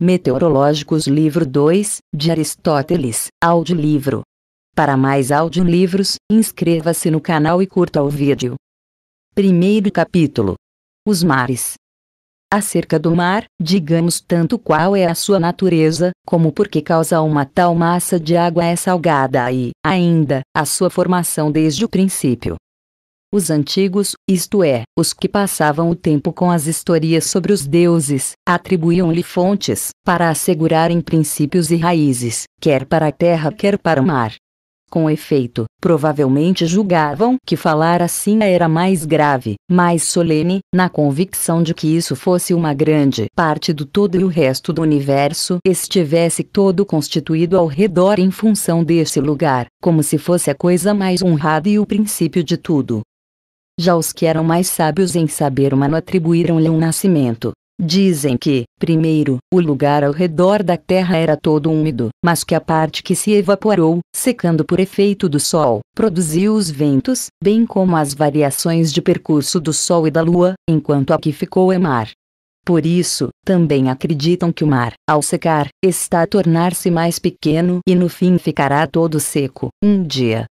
Meteorológicos Livro 2, de Aristóteles, audiolivro. Para mais audiolivros, inscreva-se no canal e curta o vídeo. Primeiro capítulo. Os mares. Acerca do mar, digamos tanto qual é a sua natureza, como porque causa uma tal massa de água é salgada e, ainda, a sua formação desde o princípio. Os antigos, isto é, os que passavam o tempo com as historias sobre os deuses, atribuíam-lhe fontes, para assegurarem princípios e raízes, quer para a terra quer para o mar. Com efeito, provavelmente julgavam que falar assim era mais grave, mais solene, na convicção de que isso fosse uma grande parte do todo e o resto do universo estivesse todo constituído ao redor em função desse lugar, como se fosse a coisa mais honrada e o princípio de tudo. Já os que eram mais sábios em saber humano atribuíram-lhe um nascimento. Dizem que, primeiro, o lugar ao redor da terra era todo úmido, mas que a parte que se evaporou, secando por efeito do sol, produziu os ventos, bem como as variações de percurso do sol e da lua, enquanto a que ficou é mar. Por isso, também acreditam que o mar, ao secar, está a tornar-se mais pequeno e no fim ficará todo seco. Um dia,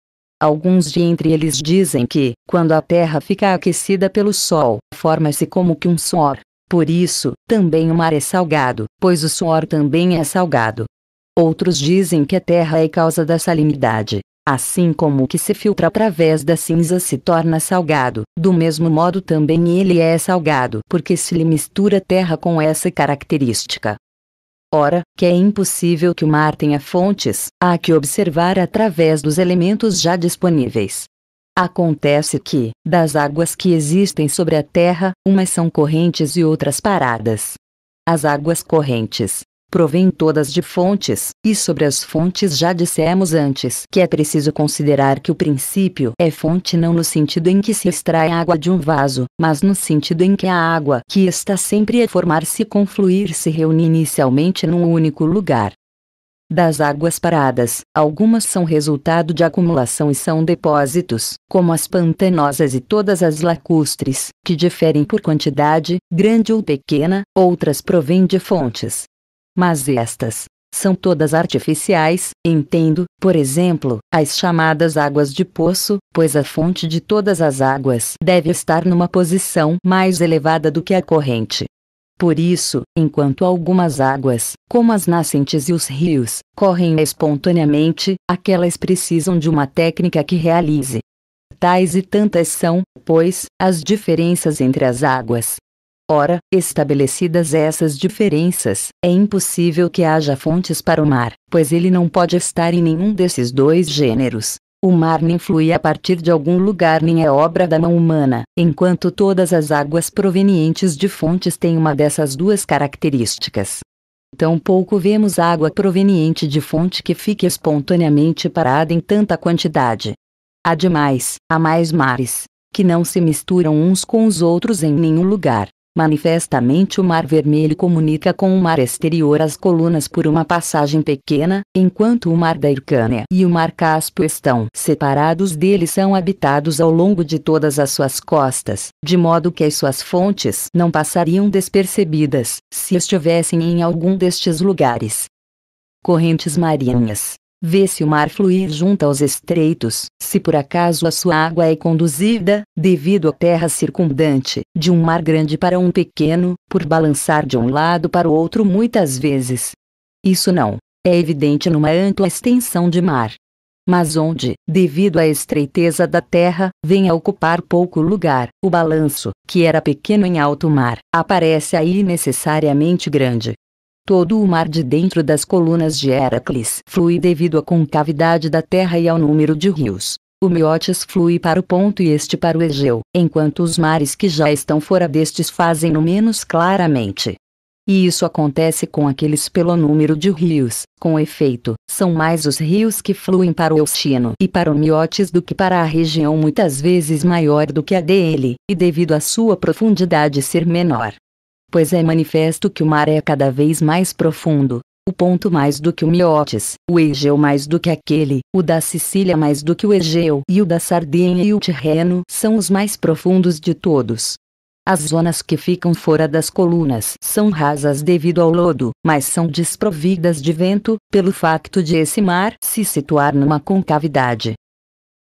Alguns de entre eles dizem que, quando a Terra fica aquecida pelo Sol, forma-se como que um suor. Por isso, também o mar é salgado, pois o suor também é salgado. Outros dizem que a Terra é causa da salinidade. Assim como o que se filtra através da cinza se torna salgado, do mesmo modo também ele é salgado porque se lhe mistura terra com essa característica. Ora, que é impossível que o mar tenha fontes, há que observar através dos elementos já disponíveis. Acontece que, das águas que existem sobre a terra, umas são correntes e outras paradas. As águas correntes, provém todas de fontes, e sobre as fontes já dissemos antes que é preciso considerar que o princípio é fonte não no sentido em que se extrai água de um vaso, mas no sentido em que a água que está sempre a formar-se e confluir se reúne inicialmente num único lugar. Das águas paradas, algumas são resultado de acumulação e são depósitos, como as pantanosas e todas as lacustres, que diferem por quantidade, grande ou pequena, outras provêm de fontes, mas estas são todas artificiais, entendo, por exemplo, as chamadas águas de poço, pois a fonte de todas as águas deve estar numa posição mais elevada do que a corrente. Por isso, enquanto algumas águas, como as nascentes e os rios, correm espontaneamente, aquelas precisam de uma técnica que realize. Tais e tantas são, pois, as diferenças entre as águas, Ora, estabelecidas essas diferenças, é impossível que haja fontes para o mar, pois ele não pode estar em nenhum desses dois gêneros. O mar nem flui a partir de algum lugar nem é obra da mão humana, enquanto todas as águas provenientes de fontes têm uma dessas duas características. Tampouco vemos água proveniente de fonte que fique espontaneamente parada em tanta quantidade. Ademais, há mais mares, que não se misturam uns com os outros em nenhum lugar, Manifestamente o mar vermelho comunica com o mar exterior as colunas por uma passagem pequena, enquanto o mar da Hircânia e o mar Cáspio estão separados dele são habitados ao longo de todas as suas costas, de modo que as suas fontes não passariam despercebidas, se estivessem em algum destes lugares. Correntes marinhas Vê se o mar fluir junto aos estreitos, se por acaso a sua água é conduzida, devido à terra circundante, de um mar grande para um pequeno, por balançar de um lado para o outro muitas vezes. Isso não é evidente numa ampla extensão de mar. Mas onde, devido à estreiteza da terra, vem a ocupar pouco lugar, o balanço, que era pequeno em alto mar, aparece aí necessariamente grande. Todo o mar de dentro das colunas de Heracles flui devido à concavidade da terra e ao número de rios. O Miotis flui para o ponto e este para o Egeu, enquanto os mares que já estão fora destes fazem-no menos claramente. E isso acontece com aqueles pelo número de rios, com efeito, são mais os rios que fluem para o Euxino e para o Miotis do que para a região muitas vezes maior do que a dele, e devido à sua profundidade ser menor, pois é manifesto que o mar é cada vez mais profundo, o ponto mais do que o Miotes, o Egeu mais do que aquele, o da Sicília mais do que o Egeu e o da Sardenha e o Tirreno são os mais profundos de todos. As zonas que ficam fora das colunas são rasas devido ao lodo, mas são desprovidas de vento, pelo facto de esse mar se situar numa concavidade.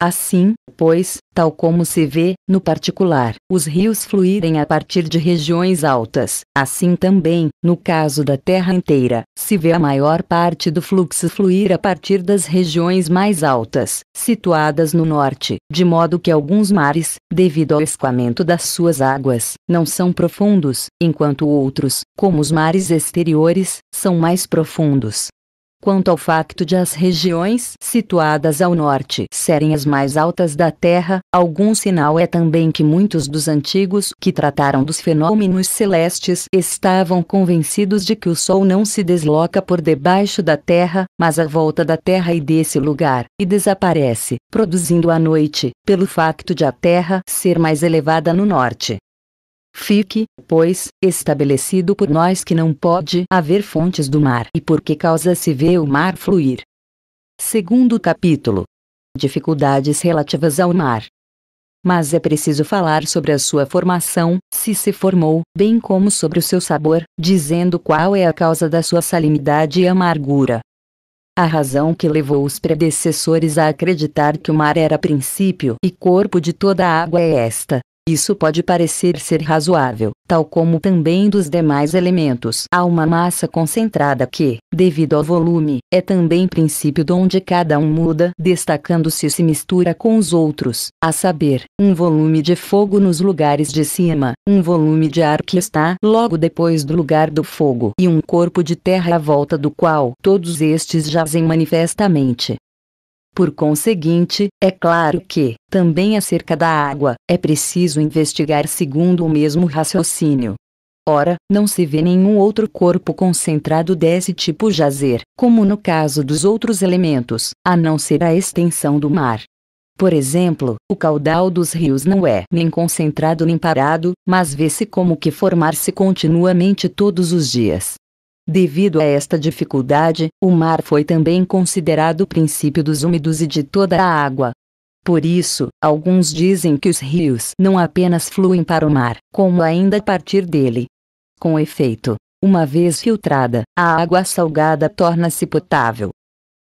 Assim, pois, tal como se vê, no particular, os rios fluírem a partir de regiões altas, assim também, no caso da Terra inteira, se vê a maior parte do fluxo fluir a partir das regiões mais altas, situadas no norte, de modo que alguns mares, devido ao escoamento das suas águas, não são profundos, enquanto outros, como os mares exteriores, são mais profundos quanto ao facto de as regiões situadas ao norte serem as mais altas da Terra, algum sinal é também que muitos dos antigos que trataram dos fenômenos celestes estavam convencidos de que o Sol não se desloca por debaixo da Terra, mas à volta da Terra e desse lugar, e desaparece, produzindo a noite, pelo facto de a Terra ser mais elevada no norte. Fique, pois, estabelecido por nós que não pode haver fontes do mar e por que causa se vê o mar fluir. Segundo capítulo: Dificuldades relativas ao mar. Mas é preciso falar sobre a sua formação, se se formou, bem como sobre o seu sabor, dizendo qual é a causa da sua salinidade e amargura. A razão que levou os predecessores a acreditar que o mar era princípio e corpo de toda a água é esta: isso pode parecer ser razoável, tal como também dos demais elementos. Há uma massa concentrada que, devido ao volume, é também princípio de onde cada um muda, destacando-se e se mistura com os outros, a saber, um volume de fogo nos lugares de cima, um volume de ar que está logo depois do lugar do fogo e um corpo de terra à volta do qual todos estes jazem manifestamente. Por conseguinte, é claro que, também acerca da água, é preciso investigar segundo o mesmo raciocínio. Ora, não se vê nenhum outro corpo concentrado desse tipo jazer, como no caso dos outros elementos, a não ser a extensão do mar. Por exemplo, o caudal dos rios não é nem concentrado nem parado, mas vê-se como que formar-se continuamente todos os dias. Devido a esta dificuldade, o mar foi também considerado o princípio dos úmidos e de toda a água. Por isso, alguns dizem que os rios não apenas fluem para o mar, como ainda a partir dele. Com efeito, uma vez filtrada, a água salgada torna-se potável.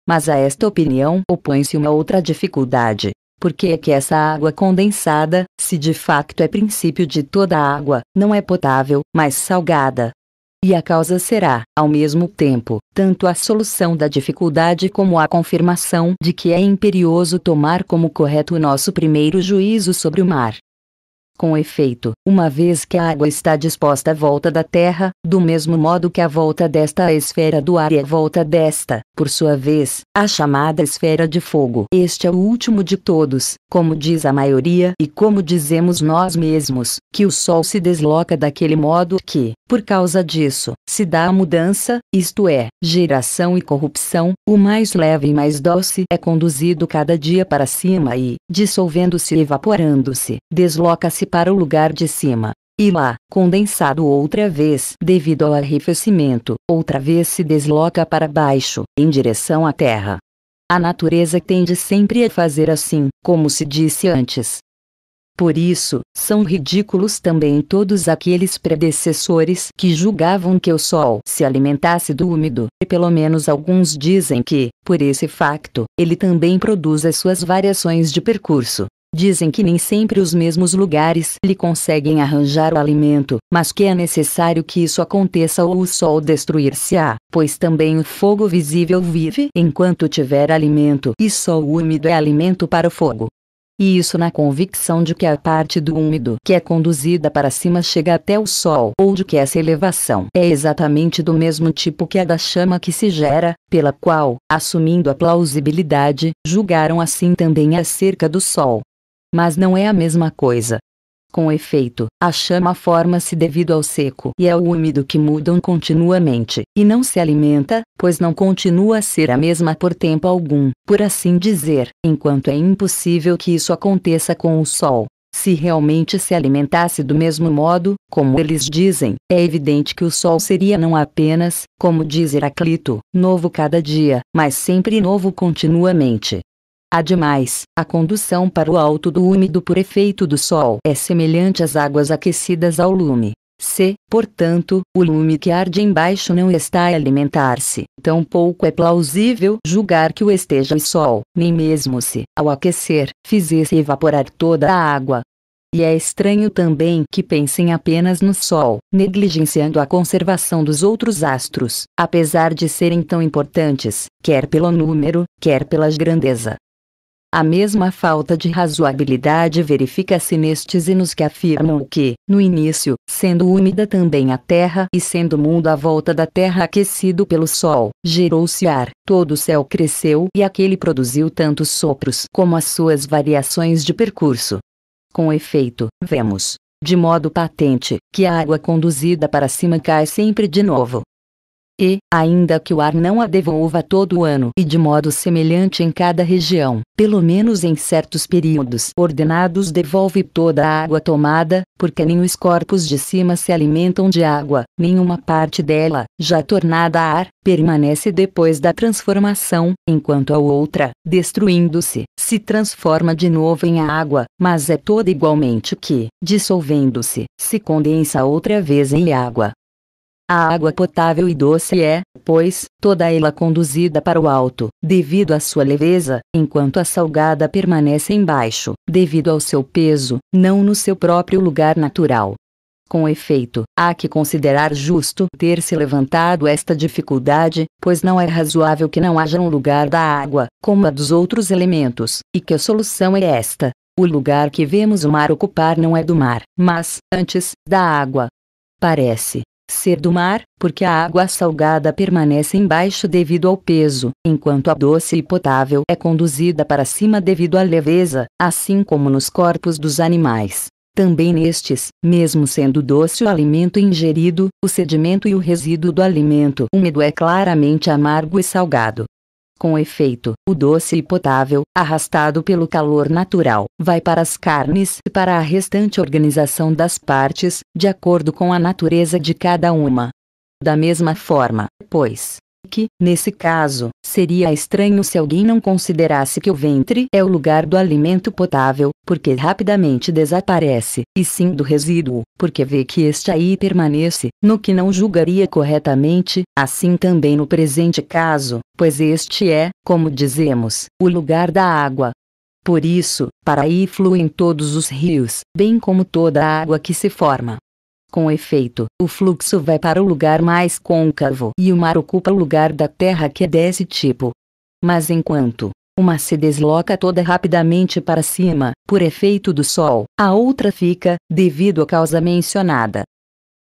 Mas a esta opinião opõe-se uma outra dificuldade, porque é que essa água condensada, se de facto é princípio de toda a água, não é potável, mas salgada, e a causa será, ao mesmo tempo, tanto a solução da dificuldade como a confirmação de que é imperioso tomar como correto o nosso primeiro juízo sobre o mar. Com efeito, uma vez que a água está disposta à volta da Terra, do mesmo modo que a volta desta a esfera do ar e a volta desta, por sua vez, a chamada esfera de fogo. Este é o último de todos, como diz a maioria e como dizemos nós mesmos, que o Sol se desloca daquele modo que, por causa disso, se dá a mudança, isto é, geração e corrupção, o mais leve e mais doce é conduzido cada dia para cima e, dissolvendo-se e evaporando-se, desloca-se trouxe para o lugar de cima. E lá, condensado outra vez devido ao arrefecimento, outra vez se desloca para baixo, em direção à Terra. A natureza tende sempre a fazer assim, como se disse antes. Por isso, são ridículos também todos aqueles predecessores que julgavam que o Sol se alimentasse do úmido, e pelo menos alguns dizem que, por esse facto, ele também produz as suas variações de percurso, Dizem que nem sempre os mesmos lugares lhe conseguem arranjar o alimento, mas que é necessário que isso aconteça ou o sol destruir-se-á, pois também o fogo visível vive enquanto tiver alimento e só o úmido é alimento para o fogo. E isso na convicção de que a parte do úmido que é conduzida para cima chega até o sol ou de que essa elevação é exatamente do mesmo tipo que a da chama que se gera, pela qual, assumindo a plausibilidade, julgaram assim também acerca do sol mas não é a mesma coisa. Com efeito, a chama forma-se devido ao seco e ao úmido que mudam continuamente, e não se alimenta, pois não continua a ser a mesma por tempo algum, por assim dizer, enquanto é impossível que isso aconteça com o sol. Se realmente se alimentasse do mesmo modo, como eles dizem, é evidente que o sol seria não apenas, como diz Heraclito, novo cada dia, mas sempre novo continuamente. Ademais, a condução para o alto do úmido por efeito do sol é semelhante às águas aquecidas ao lume. Se, portanto, o lume que arde embaixo não está a alimentar-se, tampouco é plausível julgar que o esteja o sol, nem mesmo se, ao aquecer, fizesse evaporar toda a água. E é estranho também que pensem apenas no Sol, negligenciando a conservação dos outros astros, apesar de serem tão importantes, quer pelo número, quer pela grandeza. A mesma falta de razoabilidade verifica-se nestes e nos que afirmam que, no início, sendo úmida também a terra e sendo o mundo à volta da terra aquecido pelo sol, gerou-se ar, todo o céu cresceu e aquele produziu tantos sopros como as suas variações de percurso. Com efeito, vemos, de modo patente, que a água conduzida para cima cai sempre de novo, e, ainda que o ar não a devolva todo o ano e de modo semelhante em cada região, pelo menos em certos períodos ordenados devolve toda a água tomada, porque nem os corpos de cima se alimentam de água, nenhuma parte dela, já tornada ar, permanece depois da transformação, enquanto a outra, destruindo-se, se transforma de novo em água, mas é toda igualmente que, dissolvendo-se, se condensa outra vez em água. A água potável e doce é, pois, toda ela conduzida para o alto, devido à sua leveza, enquanto a salgada permanece embaixo, devido ao seu peso, não no seu próprio lugar natural. Com efeito, há que considerar justo ter se levantado esta dificuldade, pois não é razoável que não haja um lugar da água, como a dos outros elementos, e que a solução é esta. O lugar que vemos o mar ocupar não é do mar, mas, antes, da água. Parece, ser do mar, porque a água salgada permanece embaixo devido ao peso, enquanto a doce e potável é conduzida para cima devido à leveza, assim como nos corpos dos animais. Também nestes, mesmo sendo doce o alimento ingerido, o sedimento e o resíduo do alimento úmido é claramente amargo e salgado. Com efeito, o doce e potável, arrastado pelo calor natural, vai para as carnes e para a restante organização das partes, de acordo com a natureza de cada uma. Da mesma forma, pois, que, nesse caso, seria estranho se alguém não considerasse que o ventre é o lugar do alimento potável, porque rapidamente desaparece, e sim do resíduo, porque vê que este aí permanece, no que não julgaria corretamente, assim também no presente caso, pois este é, como dizemos, o lugar da água, por isso, para aí fluem todos os rios, bem como toda a água que se forma. Com efeito, o fluxo vai para o lugar mais côncavo e o mar ocupa o lugar da Terra que é desse tipo. Mas enquanto uma se desloca toda rapidamente para cima, por efeito do Sol, a outra fica, devido à causa mencionada,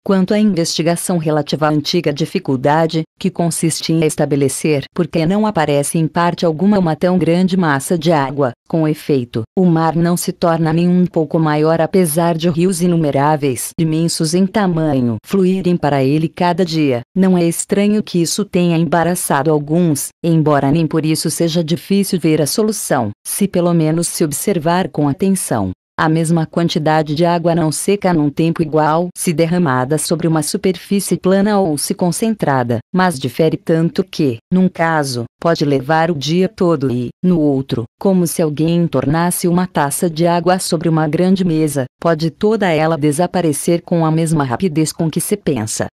quanto à investigação relativa à antiga dificuldade, que consiste em estabelecer por que não aparece em parte alguma uma tão grande massa de água, com efeito, o mar não se torna nem um pouco maior apesar de rios inumeráveis, imensos em tamanho, fluírem para ele cada dia. Não é estranho que isso tenha embaraçado alguns, embora nem por isso seja difícil ver a solução, se pelo menos se observar com atenção. A mesma quantidade de água não seca num tempo igual se derramada sobre uma superfície plana ou se concentrada, mas difere tanto que, num caso, pode levar o dia todo e, no outro, como se alguém tornasse uma taça de água sobre uma grande mesa, pode toda ela desaparecer com a mesma rapidez com que se pensa.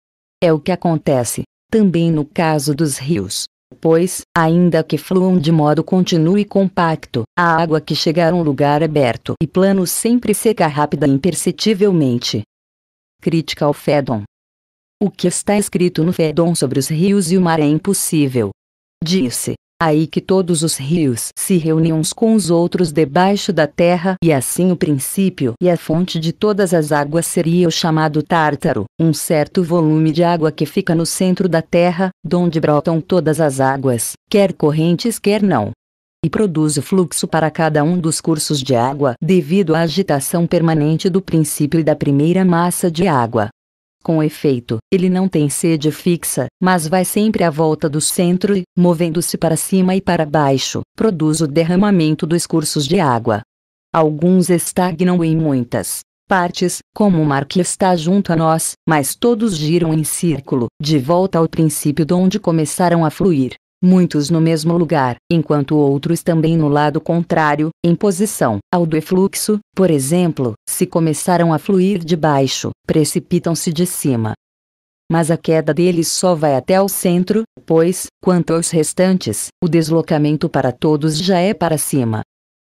É o que acontece, também no caso dos rios pois, ainda que fluam de modo contínuo e compacto, a água que chegar a um lugar aberto e plano sempre seca rápida e imperceptivelmente. Crítica ao Fédon. O que está escrito no Fédon sobre os rios e o mar é impossível. Disse, Aí que todos os rios se reúnem uns com os outros debaixo da terra, e assim o princípio e a fonte de todas as águas seria o chamado Tártaro, um certo volume de água que fica no centro da terra, donde brotam todas as águas, quer correntes quer não e produz o fluxo para cada um dos cursos de água devido à agitação permanente do princípio e da primeira massa de água, com efeito, ele não tem sede fixa, mas vai sempre à volta do centro e, movendo-se para cima e para baixo, produz o derramamento dos cursos de água. Alguns estagnam em muitas partes, como o mar que está junto a nós, mas todos giram em círculo, de volta ao princípio de onde começaram a fluir muitos no mesmo lugar, enquanto outros também no lado contrário, em posição ao do efluxo, por exemplo, se começaram a fluir de baixo, precipitam-se de cima. Mas a queda deles só vai até o centro, pois, quanto aos restantes, o deslocamento para todos já é para cima.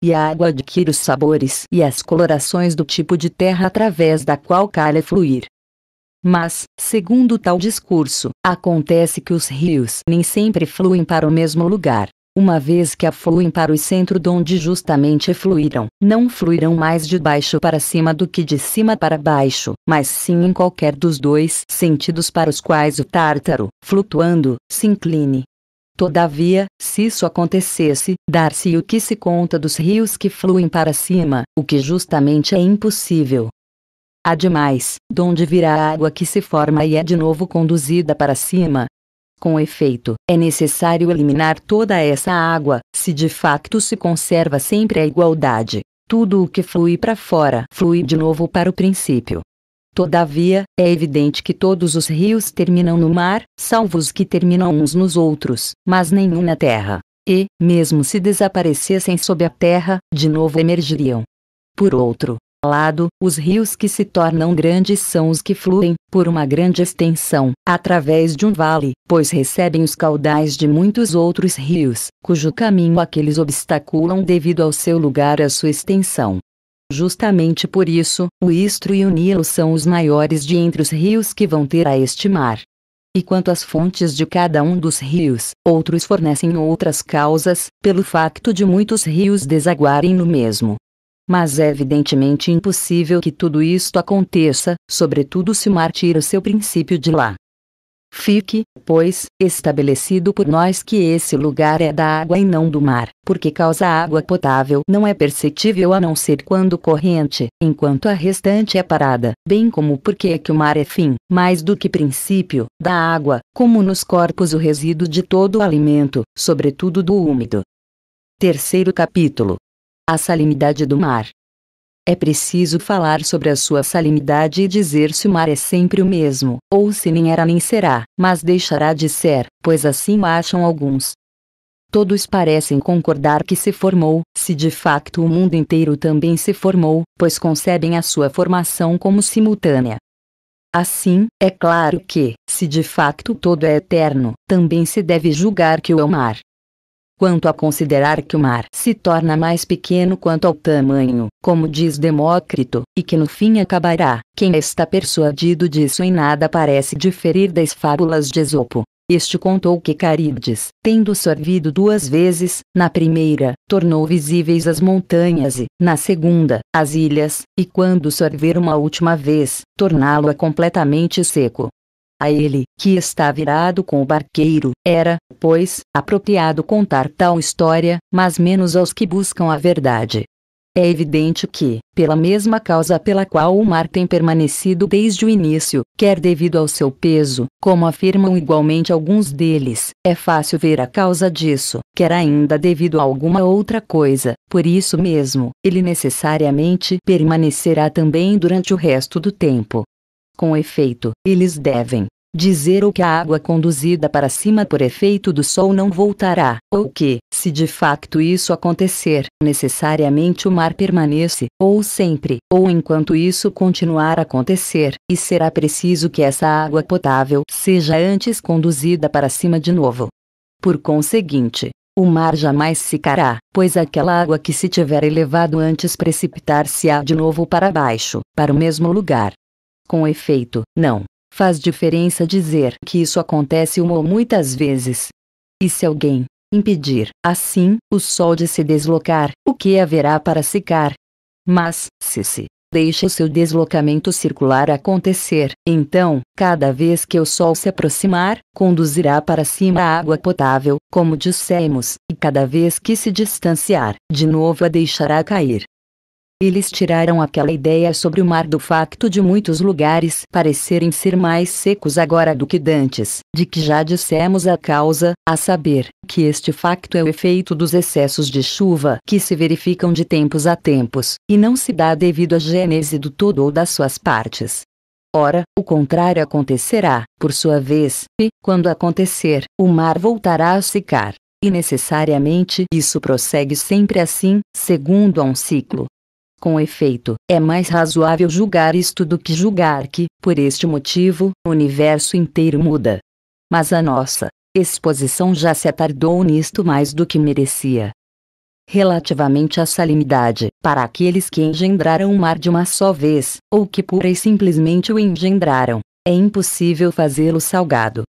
E a água adquire os sabores e as colorações do tipo de terra através da qual calha fluir. Mas, segundo tal discurso, acontece que os rios nem sempre fluem para o mesmo lugar. Uma vez que afluem para o centro de onde justamente fluíram, não fluirão mais de baixo para cima do que de cima para baixo, mas sim em qualquer dos dois sentidos para os quais o tártaro, flutuando, se incline. Todavia, se isso acontecesse, dar-se o que se conta dos rios que fluem para cima, o que justamente é impossível, há demais, donde virá a água que se forma e é de novo conduzida para cima. Com efeito, é necessário eliminar toda essa água, se de facto se conserva sempre a igualdade. Tudo o que flui para fora flui de novo para o princípio. Todavia, é evidente que todos os rios terminam no mar, salvo os que terminam uns nos outros, mas nenhum na terra. E, mesmo se desaparecessem sob a terra, de novo emergiriam. Por outro, lado, os rios que se tornam grandes são os que fluem, por uma grande extensão, através de um vale, pois recebem os caudais de muitos outros rios, cujo caminho aqueles obstaculam devido ao seu lugar e à sua extensão. Justamente por isso, o Istro e o Nilo são os maiores de entre os rios que vão ter a este mar. E quanto às fontes de cada um dos rios, outros fornecem outras causas, pelo facto de muitos rios desaguarem no mesmo, mas é evidentemente impossível que tudo isto aconteça, sobretudo se o mar tira seu princípio de lá. Fique, pois, estabelecido por nós que esse lugar é da água e não do mar, porque causa água potável não é perceptível a não ser quando corrente, enquanto a restante é parada, bem como porque é que o mar é fim, mais do que princípio, da água, como nos corpos o resíduo de todo o alimento, sobretudo do úmido. Terceiro capítulo a salinidade do mar. É preciso falar sobre a sua salinidade e dizer se o mar é sempre o mesmo, ou se nem era nem será, mas deixará de ser, pois assim acham alguns. Todos parecem concordar que se formou, se de facto o mundo inteiro também se formou, pois concebem a sua formação como simultânea. Assim, é claro que, se de facto todo é eterno, também se deve julgar que o mar quanto a considerar que o mar se torna mais pequeno quanto ao tamanho, como diz Demócrito, e que no fim acabará. Quem está persuadido disso em nada parece diferir das fábulas de Esopo. Este contou que Caríades, tendo sorvido duas vezes, na primeira, tornou visíveis as montanhas e, na segunda, as ilhas, e quando sorver uma última vez, torná-lo completamente seco. A ele, que está virado com o barqueiro, era, pois, apropriado contar tal história, mas menos aos que buscam a verdade. É evidente que, pela mesma causa pela qual o mar tem permanecido desde o início, quer devido ao seu peso, como afirmam igualmente alguns deles, é fácil ver a causa disso, quer ainda devido a alguma outra coisa, por isso mesmo, ele necessariamente permanecerá também durante o resto do tempo. Com efeito, eles devem dizer ou que a água conduzida para cima por efeito do sol não voltará, ou que, se de facto isso acontecer, necessariamente o mar permanece, ou sempre, ou enquanto isso continuar a acontecer, e será preciso que essa água potável seja antes conduzida para cima de novo. Por conseguinte, o mar jamais secará, pois aquela água que se tiver elevado antes precipitar-se-á de novo para baixo, para o mesmo lugar, com efeito, não faz diferença dizer que isso acontece uma ou muitas vezes. E se alguém impedir, assim, o sol de se deslocar, o que haverá para secar? Mas, se se deixa o seu deslocamento circular acontecer, então, cada vez que o sol se aproximar, conduzirá para cima a água potável, como dissemos, e cada vez que se distanciar, de novo a deixará cair. Eles tiraram aquela ideia sobre o mar do facto de muitos lugares parecerem ser mais secos agora do que dantes, de que já dissemos a causa, a saber, que este facto é o efeito dos excessos de chuva que se verificam de tempos a tempos, e não se dá devido à gênese do todo ou das suas partes. Ora, o contrário acontecerá, por sua vez, e, quando acontecer, o mar voltará a secar. E necessariamente isso prossegue sempre assim, segundo a um ciclo, com efeito, é mais razoável julgar isto do que julgar que, por este motivo, o universo inteiro muda. Mas a nossa exposição já se atardou nisto mais do que merecia. Relativamente à salinidade, para aqueles que engendraram o mar de uma só vez, ou que pura e simplesmente o engendraram, é impossível fazê-lo salgado,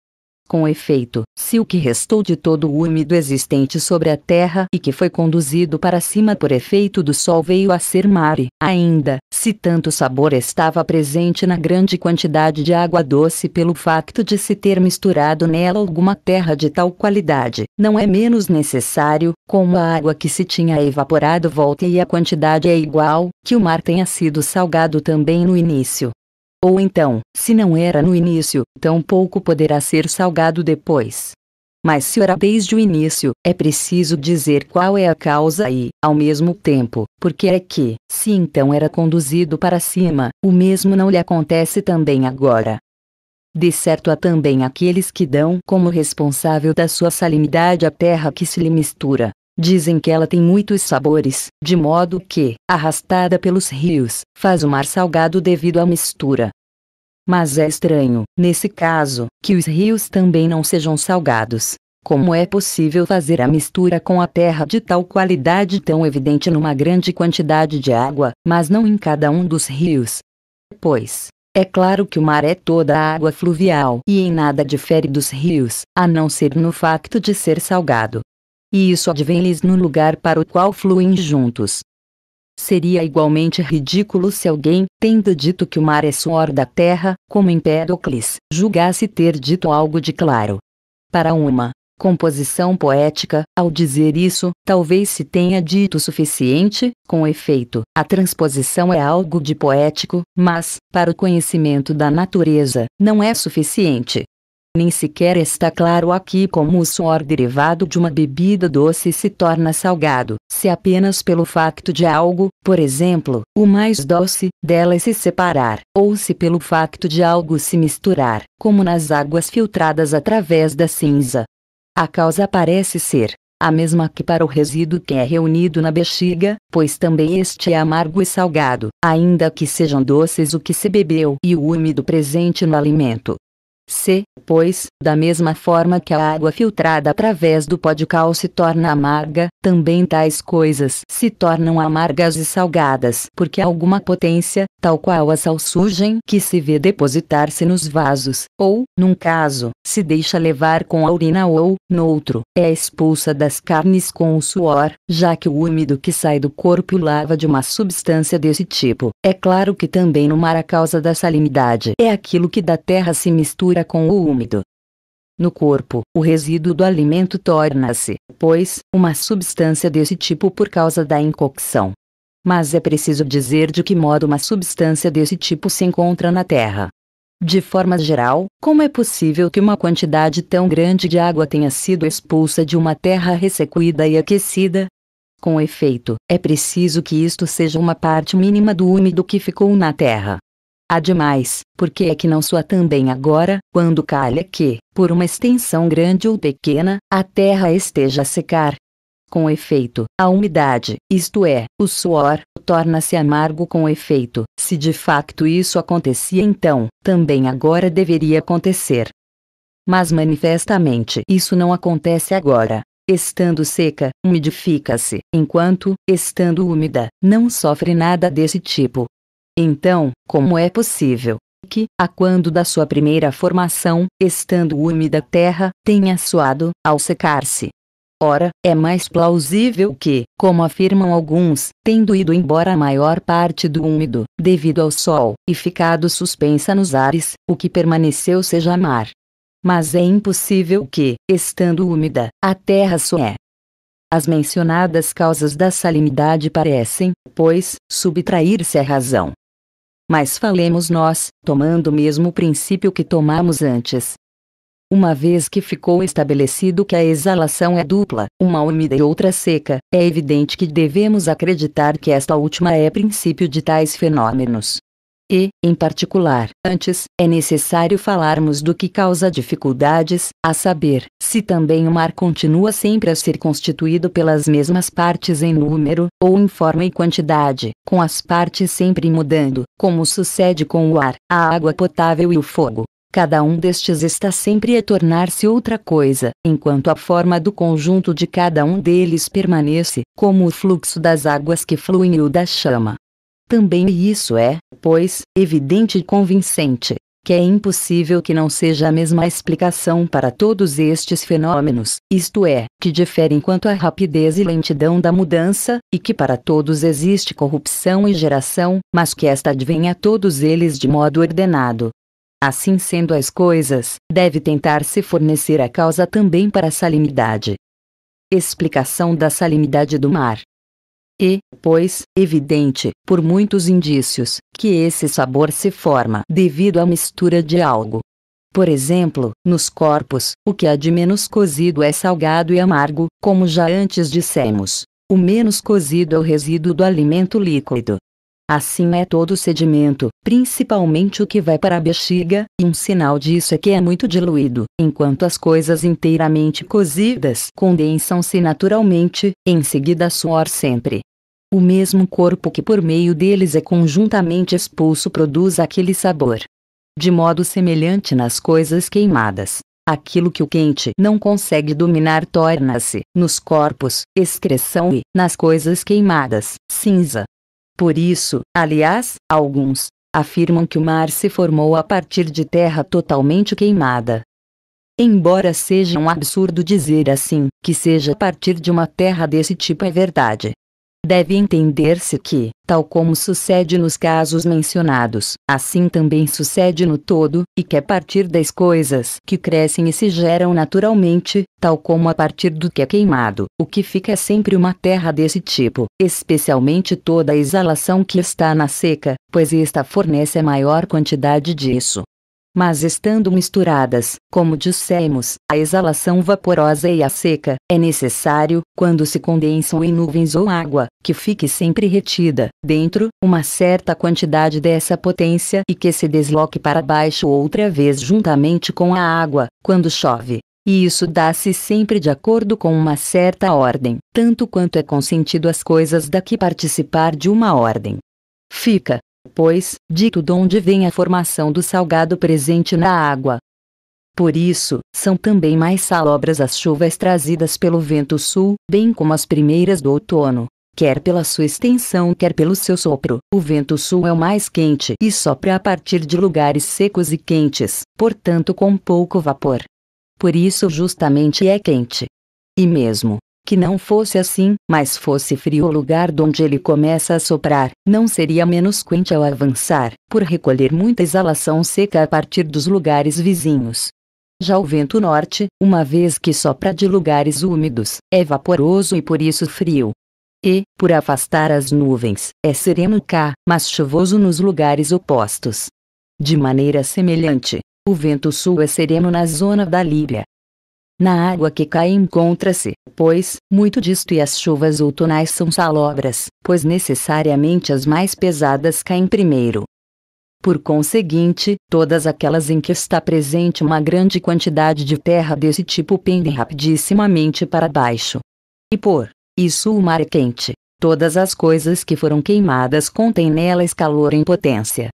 com efeito, se o que restou de todo o úmido existente sobre a terra e que foi conduzido para cima por efeito do sol veio a ser mare, ainda, se tanto sabor estava presente na grande quantidade de água doce pelo facto de se ter misturado nela alguma terra de tal qualidade, não é menos necessário, como a água que se tinha evaporado volta e a quantidade é igual, que o mar tenha sido salgado também no início. Ou então, se não era no início, tão pouco poderá ser salgado depois. Mas se ora desde o início, é preciso dizer qual é a causa e, ao mesmo tempo, porque é que, se então era conduzido para cima, o mesmo não lhe acontece também agora. De certo há também aqueles que dão como responsável da sua salinidade a terra que se lhe mistura, Dizem que ela tem muitos sabores, de modo que, arrastada pelos rios, faz o mar salgado devido à mistura. Mas é estranho, nesse caso, que os rios também não sejam salgados. Como é possível fazer a mistura com a terra de tal qualidade tão evidente numa grande quantidade de água, mas não em cada um dos rios? Pois, é claro que o mar é toda a água fluvial e em nada difere dos rios, a não ser no facto de ser salgado e isso advém-lhes no lugar para o qual fluem juntos. Seria igualmente ridículo se alguém, tendo dito que o mar é suor da terra, como Empédocles, julgasse ter dito algo de claro. Para uma composição poética, ao dizer isso, talvez se tenha dito suficiente, com efeito, a transposição é algo de poético, mas, para o conhecimento da natureza, não é suficiente. Nem sequer está claro aqui como o suor derivado de uma bebida doce se torna salgado, se apenas pelo facto de algo, por exemplo, o mais doce, dela se separar, ou se pelo facto de algo se misturar, como nas águas filtradas através da cinza. A causa parece ser, a mesma que para o resíduo que é reunido na bexiga, pois também este é amargo e salgado, ainda que sejam doces o que se bebeu e o úmido presente no alimento. C. pois, da mesma forma que a água filtrada através do pó de cal se torna amarga, também tais coisas se tornam amargas e salgadas, porque alguma potência, tal qual a sal que se vê depositar-se nos vasos, ou, num caso, se deixa levar com a urina ou, noutro, é expulsa das carnes com o suor, já que o úmido que sai do corpo lava de uma substância desse tipo. É claro que também no mar a causa da salinidade é aquilo que da terra se mistura mistura com o úmido. No corpo, o resíduo do alimento torna-se, pois, uma substância desse tipo por causa da incocção. Mas é preciso dizer de que modo uma substância desse tipo se encontra na Terra. De forma geral, como é possível que uma quantidade tão grande de água tenha sido expulsa de uma terra ressecuída e aquecida? Com efeito, é preciso que isto seja uma parte mínima do úmido que ficou na terra. Ademais, porque é que não soa também agora, quando calha que, por uma extensão grande ou pequena, a terra esteja a secar? Com efeito, a umidade, isto é, o suor, torna-se amargo com efeito. Se de facto isso acontecia então, também agora deveria acontecer. Mas manifestamente isso não acontece agora. Estando seca, umidifica-se, enquanto, estando úmida, não sofre nada desse tipo. Então, como é possível que, a quando da sua primeira formação, estando úmida a terra, tenha suado ao secar-se? Ora, é mais plausível que, como afirmam alguns, tendo ido embora a maior parte do úmido, devido ao sol, e ficado suspensa nos ares, o que permaneceu seja mar. Mas é impossível que, estando úmida, a terra só é. As mencionadas causas da salinidade parecem, pois, subtrair-se à razão mas falemos nós, tomando o mesmo princípio que tomamos antes. Uma vez que ficou estabelecido que a exalação é dupla, uma úmida e outra seca, é evidente que devemos acreditar que esta última é princípio de tais fenômenos e, em particular, antes, é necessário falarmos do que causa dificuldades, a saber, se também o mar continua sempre a ser constituído pelas mesmas partes em número, ou em forma e quantidade, com as partes sempre mudando, como sucede com o ar, a água potável e o fogo. Cada um destes está sempre a tornar-se outra coisa, enquanto a forma do conjunto de cada um deles permanece, como o fluxo das águas que fluem ou da chama. Também isso é, pois, evidente e convincente, que é impossível que não seja a mesma explicação para todos estes fenômenos, isto é, que diferem quanto à rapidez e lentidão da mudança, e que para todos existe corrupção e geração, mas que esta advém a todos eles de modo ordenado. Assim sendo as coisas, deve tentar-se fornecer a causa também para a salinidade. Explicação da salinidade do mar. E, pois, evidente, por muitos indícios, que esse sabor se forma devido à mistura de algo. Por exemplo, nos corpos, o que há de menos cozido é salgado e amargo, como já antes dissemos. O menos cozido é o resíduo do alimento líquido. Assim é todo o sedimento, principalmente o que vai para a bexiga, e um sinal disso é que é muito diluído, enquanto as coisas inteiramente cozidas condensam-se naturalmente, em seguida suor sempre o mesmo corpo que por meio deles é conjuntamente expulso produz aquele sabor. De modo semelhante nas coisas queimadas, aquilo que o quente não consegue dominar torna-se, nos corpos, excreção e, nas coisas queimadas, cinza. Por isso, aliás, alguns afirmam que o mar se formou a partir de terra totalmente queimada. Embora seja um absurdo dizer assim, que seja a partir de uma terra desse tipo é verdade, Deve entender-se que, tal como sucede nos casos mencionados, assim também sucede no todo, e que a partir das coisas que crescem e se geram naturalmente, tal como a partir do que é queimado, o que fica é sempre uma terra desse tipo, especialmente toda a exalação que está na seca, pois esta fornece a maior quantidade disso mas estando misturadas, como dissemos, a exalação vaporosa e a seca, é necessário, quando se condensam em nuvens ou água, que fique sempre retida, dentro, uma certa quantidade dessa potência e que se desloque para baixo outra vez juntamente com a água, quando chove. E isso dá-se sempre de acordo com uma certa ordem, tanto quanto é consentido às coisas daqui participar de uma ordem. Fica, pois, dito de onde vem a formação do salgado presente na água. Por isso, são também mais salobras as chuvas trazidas pelo vento sul, bem como as primeiras do outono. Quer pela sua extensão, quer pelo seu sopro, o vento sul é o mais quente e sopra a partir de lugares secos e quentes, portanto com pouco vapor. Por isso justamente é quente. E mesmo, que não fosse assim, mas fosse frio o lugar donde ele começa a soprar, não seria menos quente ao avançar, por recolher muita exalação seca a partir dos lugares vizinhos. Já o vento norte, uma vez que sopra de lugares úmidos, é vaporoso e por isso frio. E, por afastar as nuvens, é sereno cá, mas chuvoso nos lugares opostos. De maneira semelhante, o vento sul é sereno na zona da Líbia, na água que cai encontra-se, pois, muito disto e as chuvas outonais são salobras, pois necessariamente as mais pesadas caem primeiro. Por conseguinte, todas aquelas em que está presente uma grande quantidade de terra desse tipo pendem rapidissimamente para baixo. E por isso o mar é quente. Todas as coisas que foram queimadas contêm nelas calor em potência,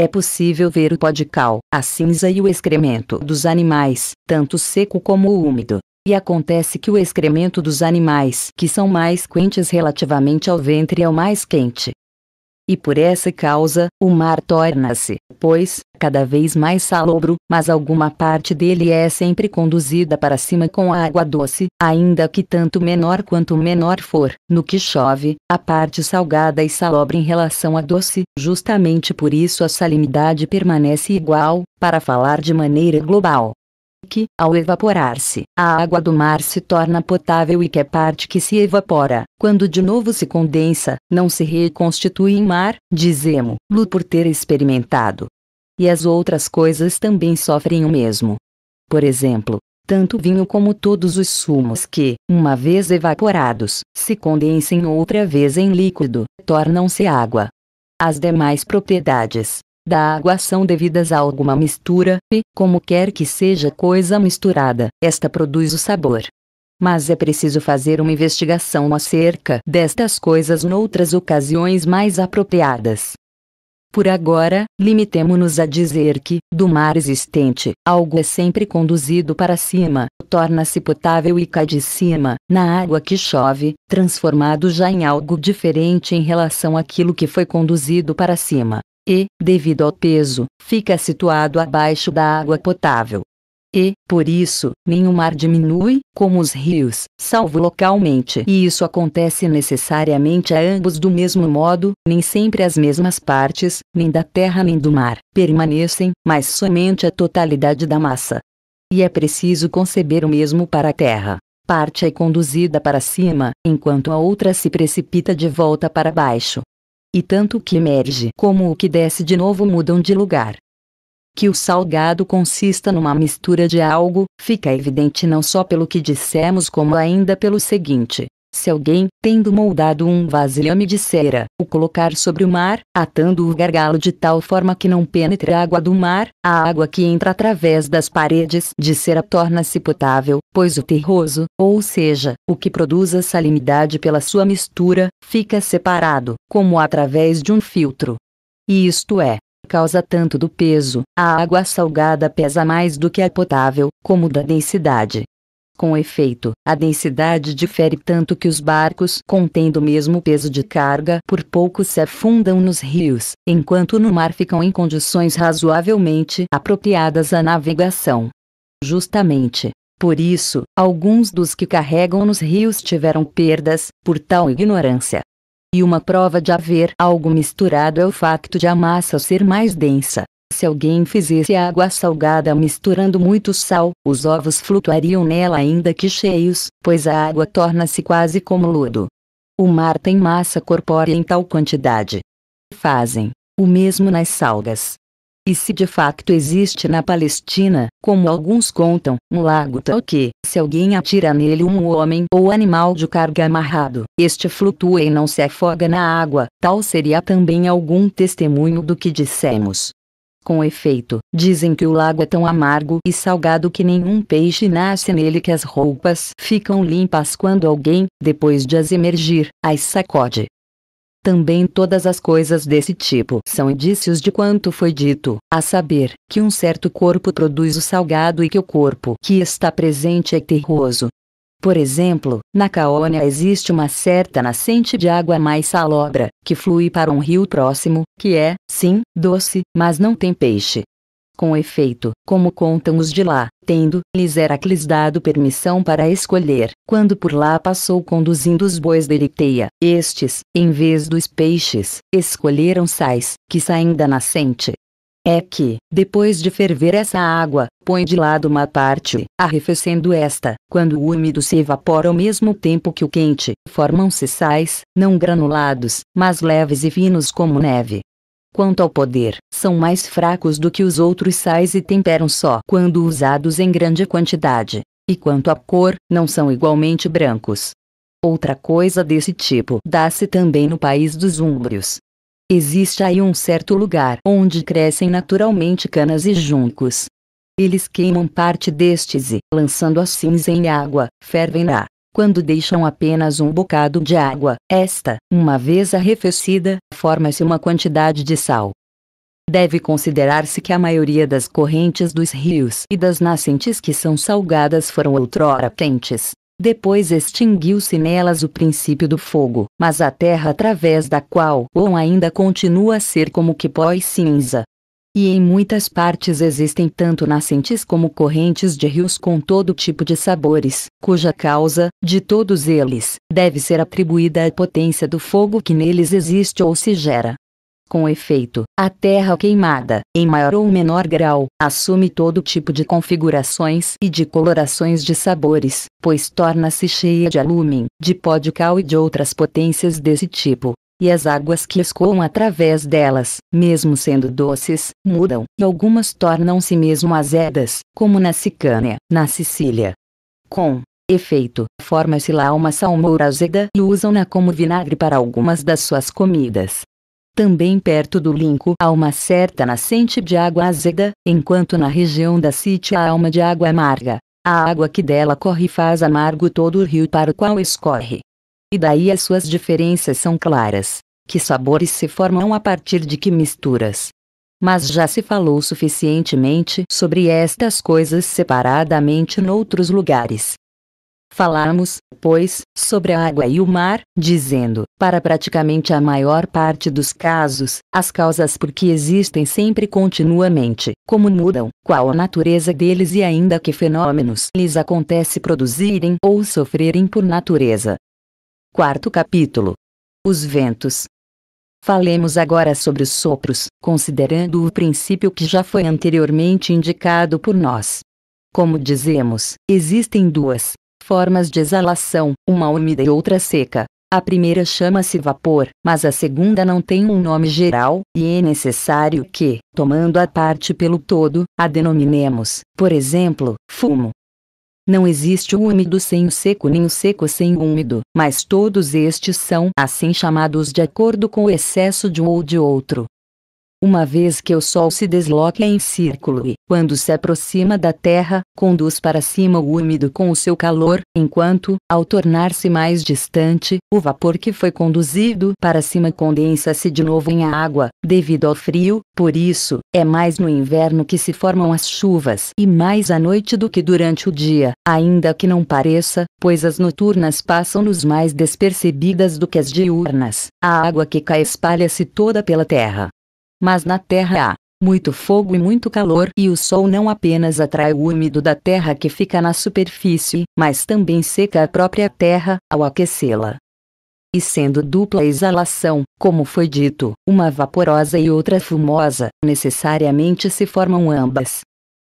é possível ver o pó de cal, a cinza e o excremento dos animais, tanto seco como úmido. E acontece que o excremento dos animais que são mais quentes relativamente ao ventre é o mais quente. E por essa causa, o mar torna-se, pois, cada vez mais salobro, mas alguma parte dele é sempre conduzida para cima com a água doce, ainda que tanto menor quanto menor for. No que chove, a parte salgada e salobra em relação à doce, justamente por isso a salinidade permanece igual, para falar de maneira global que, ao evaporar-se, a água do mar se torna potável e que a é parte que se evapora, quando de novo se condensa, não se reconstitui em mar, dizemos-lo por ter experimentado e as outras coisas também sofrem o mesmo. Por exemplo, tanto vinho como todos os sumos que, uma vez evaporados, se condensem outra vez em líquido, tornam-se água. As demais propriedades da água são devidas a alguma mistura, e, como quer que seja coisa misturada, esta produz o sabor. Mas é preciso fazer uma investigação acerca destas coisas noutras ocasiões mais apropriadas, por agora, limitemo-nos a dizer que, do mar existente, algo é sempre conduzido para cima, torna-se potável e cai de cima, na água que chove, transformado já em algo diferente em relação àquilo que foi conduzido para cima. E, devido ao peso, fica situado abaixo da água potável e, por isso, nenhum mar diminui, como os rios, salvo localmente. E isso acontece necessariamente a ambos do mesmo modo, nem sempre as mesmas partes, nem da terra nem do mar, permanecem, mas somente a totalidade da massa. E é preciso conceber o mesmo para a terra. Parte é conduzida para cima, enquanto a outra se precipita de volta para baixo. E tanto o que emerge como o que desce de novo mudam de lugar que o salgado consista numa mistura de algo, fica evidente não só pelo que dissemos como ainda pelo seguinte. Se alguém, tendo moldado um vasilhame de cera, o colocar sobre o mar, atando o gargalo de tal forma que não penetre a água do mar, a água que entra através das paredes de cera torna-se potável, pois o terroso, ou seja, o que produz a salinidade pela sua mistura, fica separado, como através de um filtro. E isto é, causa tanto do peso, a água salgada pesa mais do que a potável, como da densidade. Com efeito, a densidade difere tanto que os barcos contendo o mesmo peso de carga por pouco se afundam nos rios, enquanto no mar ficam em condições razoavelmente apropriadas à navegação. Justamente por isso, alguns dos que carregam nos rios tiveram perdas por tal ignorância. E uma prova de haver algo misturado é o facto de a massa ser mais densa. Se alguém fizesse água salgada misturando muito sal, os ovos flutuariam nela ainda que cheios, pois a água torna-se quase como lodo. O mar tem massa corpórea em tal quantidade. Fazem o mesmo nas salgas. E se de facto existe na Palestina, como alguns contam, um lago tal que, se alguém atira nele um homem ou animal de carga amarrado, este flutua e não se afoga na água, tal seria também algum testemunho do que dissemos. Com efeito, dizem que o lago é tão amargo e salgado que nenhum peixe nasce nele que as roupas ficam limpas quando alguém, depois de as emergir, as sacode. Também todas as coisas desse tipo são indícios de quanto foi dito, a saber, que um certo corpo produz o salgado e que o corpo que está presente é terroso. Por exemplo, na Caônia existe uma certa nascente de água mais salobra, que flui para um rio próximo, que é, sim, doce, mas não tem peixe. Com efeito, como contam os de lá, tendo lhes Heracles dado permissão para escolher, quando por lá passou conduzindo os bois de Eriteia, estes, em vez dos peixes, escolheram sais, que saem da nascente. É que, depois de ferver essa água, põe de lado uma parte, arrefecendo esta, quando o úmido se evapora ao mesmo tempo que o quente, formam-se sais, não granulados, mas leves e finos como neve. Quanto ao poder, são mais fracos do que os outros sais e temperam só quando usados em grande quantidade. E quanto à cor, não são igualmente brancos. Outra coisa desse tipo dá-se também no país dos Úmbrios. Existe aí um certo lugar onde crescem naturalmente canas e juncos. Eles queimam parte destes e, lançando as cinzas em água, fervem-na, quando deixam apenas um bocado de água, esta, uma vez arrefecida, forma-se uma quantidade de sal. Deve considerar-se que a maioria das correntes dos rios e das nascentes que são salgadas foram outrora quentes. Depois extinguiu-se nelas o princípio do fogo, mas a terra através da qual ou ainda continua a ser como que pó e cinza, e em muitas partes existem tanto nascentes como correntes de rios com todo tipo de sabores, cuja causa, de todos eles, deve ser atribuída à potência do fogo que neles existe ou se gera. Com efeito, a terra queimada, em maior ou menor grau, assume todo tipo de configurações e de colorações de sabores, pois torna-se cheia de alumínio, de pó de cal e de outras potências desse tipo, e as águas que escoam através delas, mesmo sendo doces, mudam, e algumas tornam-se mesmo azedas, como na Sicânia, na Sicília. Com efeito, forma-se lá uma salmoura azeda e usam-na como vinagre para algumas das suas comidas. Também perto do Linco há uma certa nascente de água azeda, enquanto na região da Sítia há uma de água amarga. A água que dela corre faz amargo todo o rio para o qual escorre e daí as suas diferenças são claras. Que sabores se formam a partir de que misturas? Mas já se falou suficientemente sobre estas coisas separadamente noutros lugares. Falamos, pois, sobre a água e o mar, dizendo, para praticamente a maior parte dos casos, as causas por que existem sempre continuamente, como mudam, qual a natureza deles e ainda que fenômenos lhes acontece produzirem ou sofrerem por natureza, Quarto capítulo: Os ventos. Falemos agora sobre os sopros, considerando o princípio que já foi anteriormente indicado por nós. Como dizemos, existem duas formas de exalação, uma úmida e outra seca. A primeira chama-se vapor, mas a segunda não tem um nome geral, e é necessário que, tomando a parte pelo todo, a denominemos, por exemplo, fumo. Não existe o úmido sem o seco nem o seco sem o úmido, mas todos estes são assim chamados de acordo com o excesso de um ou de outro uma vez que o Sol se desloca em círculo e, quando se aproxima da Terra, conduz para cima o úmido com o seu calor, enquanto, ao tornar-se mais distante, o vapor que foi conduzido para cima condensa-se de novo em água, devido ao frio, por isso, é mais no inverno que se formam as chuvas e mais à noite do que durante o dia, ainda que não pareça, pois as noturnas passam-nos mais despercebidas do que as diurnas. A água que cai espalha-se toda pela terra, mas na terra há muito fogo e muito calor, e o sol não apenas atrai o úmido da terra que fica na superfície, mas também seca a própria terra ao aquecê-la. E sendo dupla exalação, como foi dito, uma vaporosa e outra fumosa, necessariamente se formam ambas.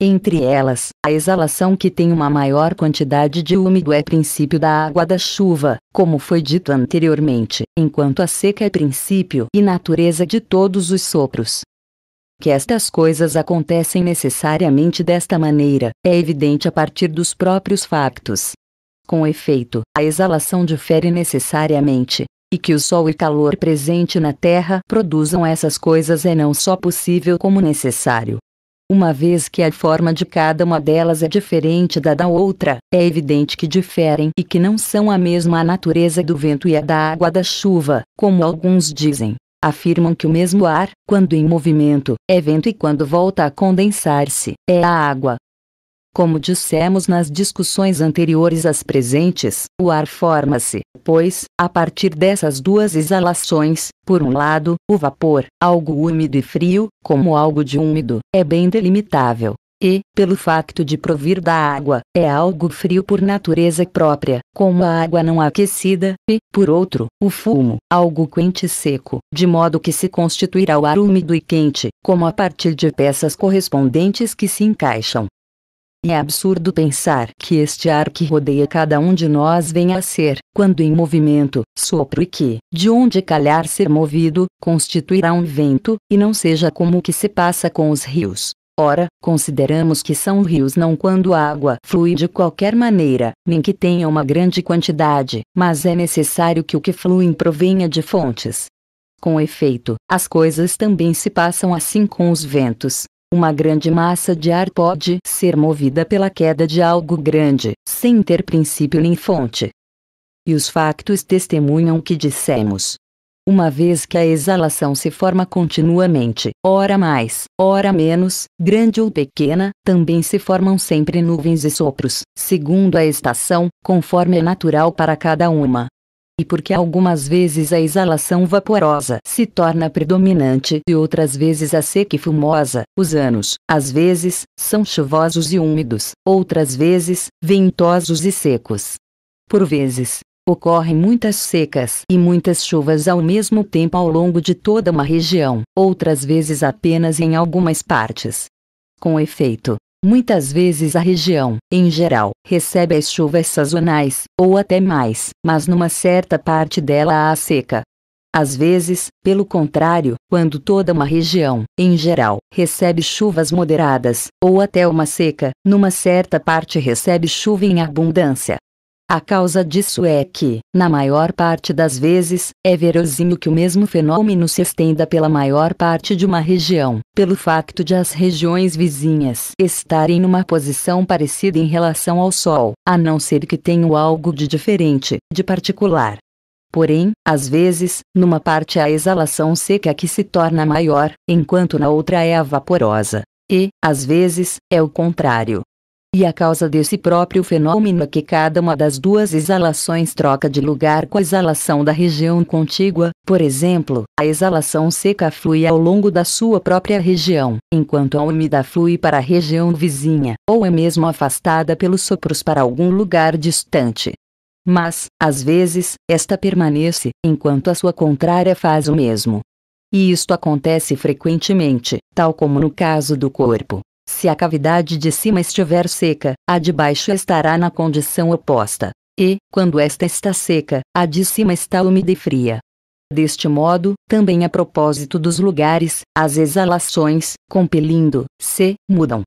Entre elas, a exalação que tem uma maior quantidade de úmido é princípio da água da chuva, como foi dito anteriormente, enquanto a seca é princípio e natureza de todos os sopros. Que estas coisas acontecem necessariamente desta maneira, é evidente a partir dos próprios factos. Com efeito, a exalação difere necessariamente, e que o sol e calor presente na Terra produzam essas coisas é não só possível como necessário. Uma vez que a forma de cada uma delas é diferente da da outra, é evidente que diferem e que não são a mesma a natureza do vento e a da água da chuva, como alguns dizem. Afirmam que o mesmo ar, quando em movimento, é vento e quando volta a condensar-se, é a água. Como dissemos nas discussões anteriores às presentes, o ar forma-se, pois, a partir dessas duas exalações, por um lado, o vapor, algo úmido e frio, como algo de úmido, é bem delimitável. E, pelo facto de provir da água, é algo frio por natureza própria, como a água não aquecida, e, por outro, o fumo, algo quente e seco, de modo que se constituirá o ar úmido e quente, como a partir de peças correspondentes que se encaixam. É absurdo pensar que este ar que rodeia cada um de nós venha a ser, quando em movimento, sopro e que, de onde calhar ser movido, constituirá um vento, e não seja como o que se passa com os rios. Ora, consideramos que são rios não quando a água flui de qualquer maneira, nem que tenha uma grande quantidade, mas é necessário que o que flui provenha de fontes. Com efeito, as coisas também se passam assim com os ventos, uma grande massa de ar pode ser movida pela queda de algo grande, sem ter princípio nem fonte. E os factos testemunham o que dissemos. Uma vez que a exalação se forma continuamente, ora mais, ora menos, grande ou pequena, também se formam sempre nuvens e sopros, segundo a estação, conforme é natural para cada uma e porque algumas vezes a exalação vaporosa se torna predominante e outras vezes a seca e fumosa. Os anos, às vezes, são chuvosos e úmidos, outras vezes, ventosos e secos. Por vezes, Ocorrem muitas secas e muitas chuvas ao mesmo tempo ao longo de toda uma região, outras vezes apenas em algumas partes. Com efeito, Muitas vezes a região, em geral, recebe as chuvas sazonais, ou até mais, mas numa certa parte dela há seca. Às vezes, pelo contrário, quando toda uma região, em geral, recebe chuvas moderadas, ou até uma seca, numa certa parte recebe chuva em abundância. A causa disso é que, na maior parte das vezes, é verosímil que o mesmo fenômeno se estenda pela maior parte de uma região, pelo facto de as regiões vizinhas estarem numa posição parecida em relação ao Sol, a não ser que tenham algo de diferente, de particular. Porém, às vezes, numa parte há exalação seca que se torna maior, enquanto na outra é a vaporosa. E, às vezes, é o contrário, e a causa desse próprio fenômeno é que cada uma das duas exalações troca de lugar com a exalação da região contígua, por exemplo, a exalação seca flui ao longo da sua própria região, enquanto a úmida flui para a região vizinha, ou é mesmo afastada pelos sopros para algum lugar distante. Mas, às vezes, esta permanece, enquanto a sua contrária faz o mesmo. E isto acontece frequentemente, tal como no caso do corpo. Se a cavidade de cima estiver seca, a de baixo estará na condição oposta. E, quando esta está seca, a de cima está úmida e fria. Deste modo, também a propósito dos lugares, as exalações, compelindo, se, mudam.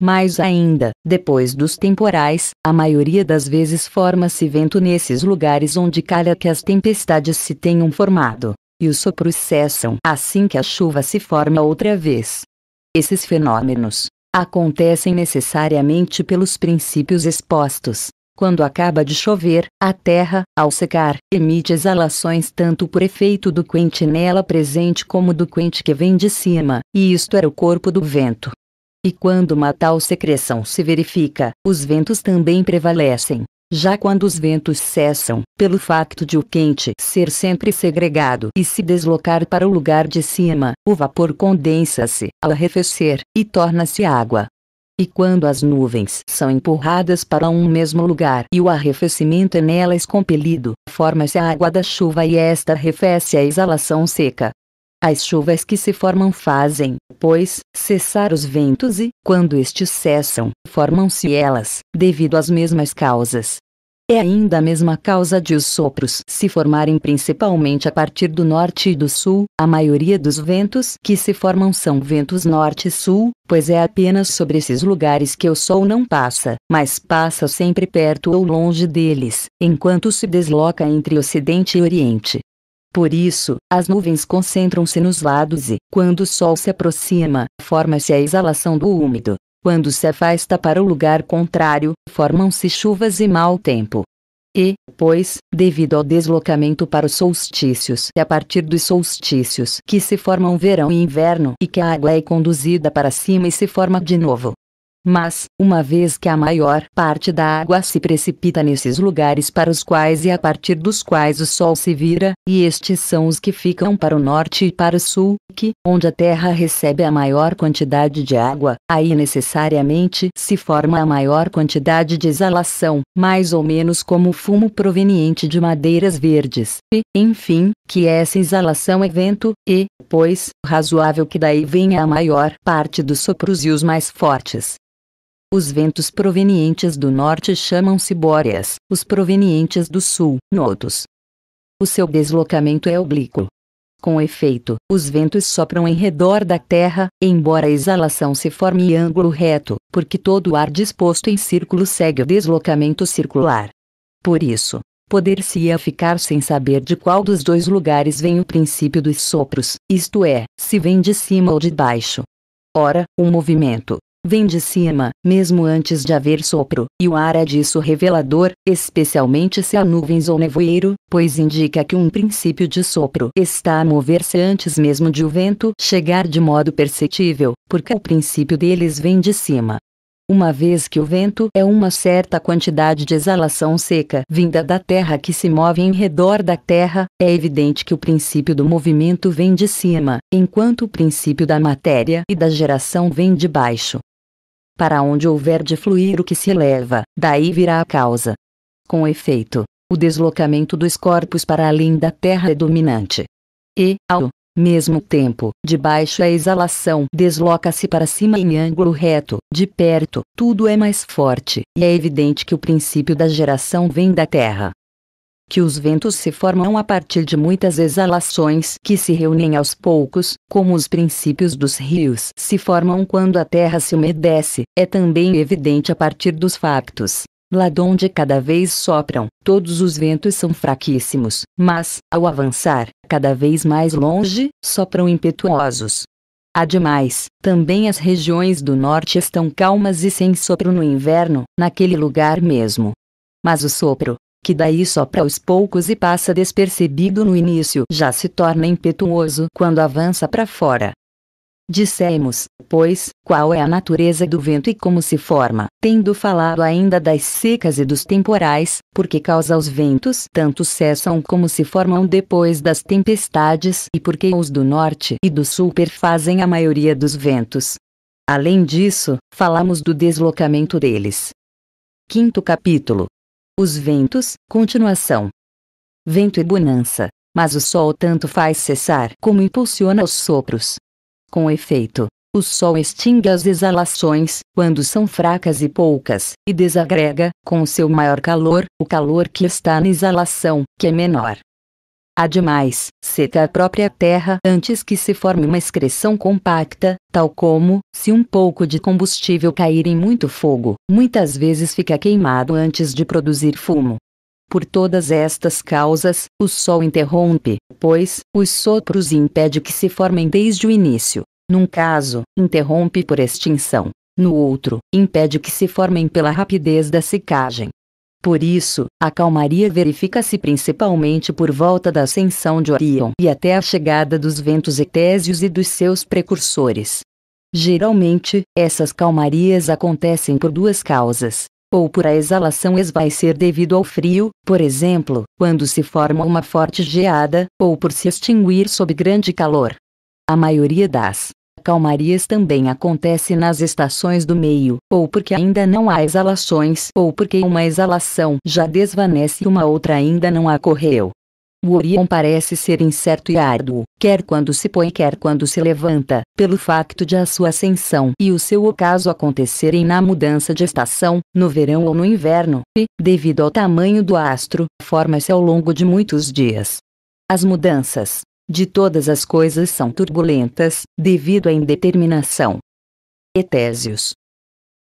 Mais ainda, depois dos temporais, a maioria das vezes forma-se vento nesses lugares onde calha que as tempestades se tenham formado, e os sopros cessam assim que a chuva se forma outra vez. Esses fenômenos acontecem necessariamente pelos princípios expostos. Quando acaba de chover, a terra, ao secar, emite exalações tanto por efeito do quente nela presente como do quente que vem de cima, e isto era é o corpo do vento. E quando uma tal secreção se verifica, os ventos também prevalecem, já quando os ventos cessam, pelo facto de o quente ser sempre segregado e se deslocar para o lugar de cima, o vapor condensa-se, ao arrefecer, e torna-se água. E quando as nuvens são empurradas para um mesmo lugar e o arrefecimento é nelas compelido, forma-se a água da chuva e esta arrefece a exalação seca, as chuvas que se formam fazem, pois, cessar os ventos e, quando estes cessam, formam-se elas, devido às mesmas causas. É ainda a mesma causa de os sopros se formarem principalmente a partir do norte e do sul, a maioria dos ventos que se formam são ventos norte e sul, pois é apenas sobre esses lugares que o sol não passa, mas passa sempre perto ou longe deles, enquanto se desloca entre ocidente e oriente. Por isso, as nuvens concentram-se nos lados e, quando o sol se aproxima, forma-se a exalação do úmido. Quando se afasta para o lugar contrário, formam-se chuvas e mau tempo. E, pois, devido ao deslocamento para os solstícios, é a partir dos solstícios que se formam verão e inverno e que a água é conduzida para cima e se forma de novo. Mas, uma vez que a maior parte da água se precipita nesses lugares para os quais e a partir dos quais o Sol se vira, e estes são os que ficam para o norte e para o sul, que, onde a Terra recebe a maior quantidade de água, aí necessariamente se forma a maior quantidade de exalação, mais ou menos como fumo proveniente de madeiras verdes, e, enfim, que essa exalação é vento, e, pois, razoável que daí venha a maior parte dos sopros e os mais fortes. Os ventos provenientes do norte chamam-se bóreas, os provenientes do sul, notos. O seu deslocamento é oblíquo. Com efeito, os ventos sopram em redor da Terra, embora a exalação se forme em ângulo reto, porque todo o ar disposto em círculo segue o deslocamento circular. Por isso, poder-se-ia ficar sem saber de qual dos dois lugares vem o princípio dos sopros, isto é, se vem de cima ou de baixo. Ora, o movimento, vem de cima, mesmo antes de haver sopro, e o ar é disso revelador, especialmente se há nuvens ou nevoeiro, pois indica que um princípio de sopro está a mover-se antes mesmo de o vento chegar de modo perceptível, porque o princípio deles vem de cima. Uma vez que o vento é uma certa quantidade de exalação seca vinda da terra que se move em redor da terra, é evidente que o princípio do movimento vem de cima, enquanto o princípio da matéria e da geração vem de baixo. Para onde houver de fluir o que se eleva, daí virá a causa. Com efeito, o deslocamento dos corpos para além da Terra é dominante. E, ao mesmo tempo, debaixo a exalação desloca-se para cima em ângulo reto, de perto, tudo é mais forte, e é evidente que o princípio da geração vem da Terra que os ventos se formam a partir de muitas exalações que se reúnem aos poucos, como os princípios dos rios se formam quando a terra se umedece, é também evidente a partir dos factos. Lá onde cada vez sopram, todos os ventos são fraquíssimos, mas, ao avançar, cada vez mais longe, sopram impetuosos. Ademais, também as regiões do norte estão calmas e sem sopro no inverno, naquele lugar mesmo. Mas o sopro, que daí só para os poucos e passa despercebido no início, já se torna impetuoso quando avança para fora. Dissemos, pois, qual é a natureza do vento e como se forma, tendo falado ainda das secas e dos temporais, porque causa os ventos tanto cessam como se formam depois das tempestades e porque os do norte e do sul perfazem a maioria dos ventos. Além disso, falamos do deslocamento deles. Quinto capítulo os ventos, continuação. Vento e bonança, mas o sol tanto faz cessar como impulsiona os sopros. Com efeito, o sol extingue as exalações, quando são fracas e poucas, e desagrega, com o seu maior calor, o calor que está na exalação, que é menor. Ademais, seca a própria terra antes que se forme uma excreção compacta, tal como, se um pouco de combustível cair em muito fogo, muitas vezes fica queimado antes de produzir fumo. Por todas estas causas, o Sol interrompe, pois, os sopros impede que se formem desde o início. Num caso, interrompe por extinção. No outro, impede que se formem pela rapidez da secagem. Por isso, a calmaria verifica-se principalmente por volta da ascensão de Orion e até a chegada dos ventos etésios e dos seus precursores. Geralmente, essas calmarias acontecem por duas causas ou por a exalação esvaecer devido ao frio, por exemplo, quando se forma uma forte geada, ou por se extinguir sob grande calor. A maioria das calmarias também acontece nas estações do meio, ou porque ainda não há exalações, ou porque uma exalação já desvanece e uma outra ainda não ocorreu. O Orion parece ser incerto e árduo, quer quando se põe, quer quando se levanta, pelo facto de a sua ascensão e o seu ocaso acontecerem na mudança de estação, no verão ou no inverno, e, devido ao tamanho do astro, forma-se ao longo de muitos dias. As mudanças, de todas as coisas são turbulentas, devido à indeterminação. Etésios.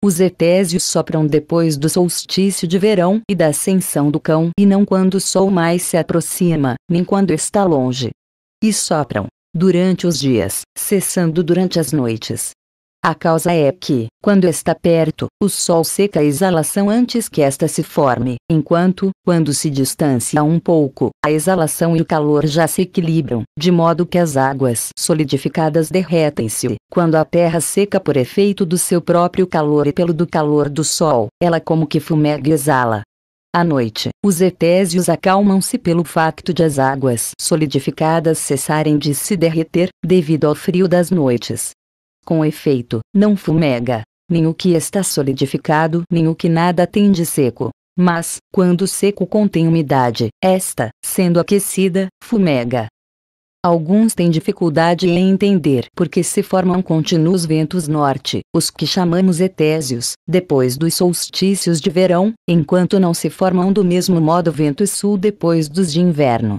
Os etésios sopram depois do solstício de verão e da ascensão do cão e não quando o sol mais se aproxima, nem quando está longe. E sopram, durante os dias, cessando durante as noites, a causa é que, quando está perto, o Sol seca a exalação antes que esta se forme, enquanto, quando se distancia um pouco, a exalação e o calor já se equilibram, de modo que as águas solidificadas derretem-se. Quando a Terra seca por efeito do seu próprio calor e pelo do calor do Sol, ela como que fumega e exala. À noite, os etésios acalmam-se pelo facto de as águas solidificadas cessarem de se derreter, devido ao frio das noites. Com efeito, não fumega, nem o que está solidificado, nem o que nada tem de seco. Mas, quando seco contém umidade, esta, sendo aquecida, fumega. Alguns têm dificuldade em entender porque se formam contínuos ventos norte, os que chamamos etésios, depois dos solstícios de verão, enquanto não se formam do mesmo modo ventos sul depois dos de inverno.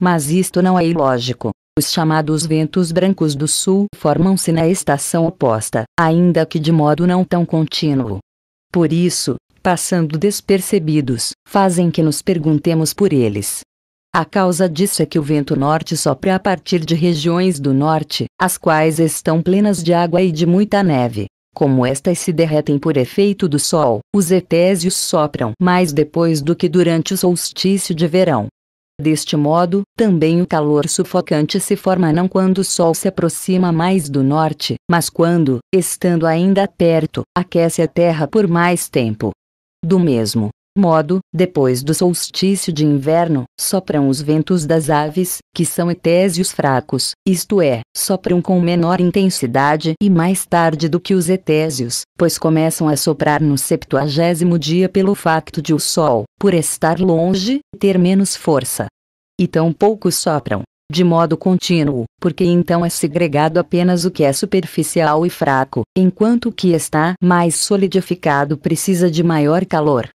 Mas isto não é ilógico, os chamados ventos brancos do sul formam-se na estação oposta, ainda que de modo não tão contínuo. Por isso, passando despercebidos, fazem que nos perguntemos por eles. A causa disso é que o vento norte sopra a partir de regiões do norte, as quais estão plenas de água e de muita neve. Como estas se derretem por efeito do sol, os etésios sopram mais depois do que durante o solstício de verão, Deste modo, também o calor sufocante se forma não quando o sol se aproxima mais do norte, mas quando, estando ainda perto, aquece a terra por mais tempo. Do mesmo modo, depois do solstício de inverno, sopram os ventos das aves, que são etésios fracos, isto é, sopram com menor intensidade e mais tarde do que os etésios, pois começam a soprar no septuagésimo dia pelo facto de o sol, por estar longe, ter menos força. E tão poucos sopram de modo contínuo, porque então é segregado apenas o que é superficial e fraco, enquanto o que está mais solidificado precisa de maior calor.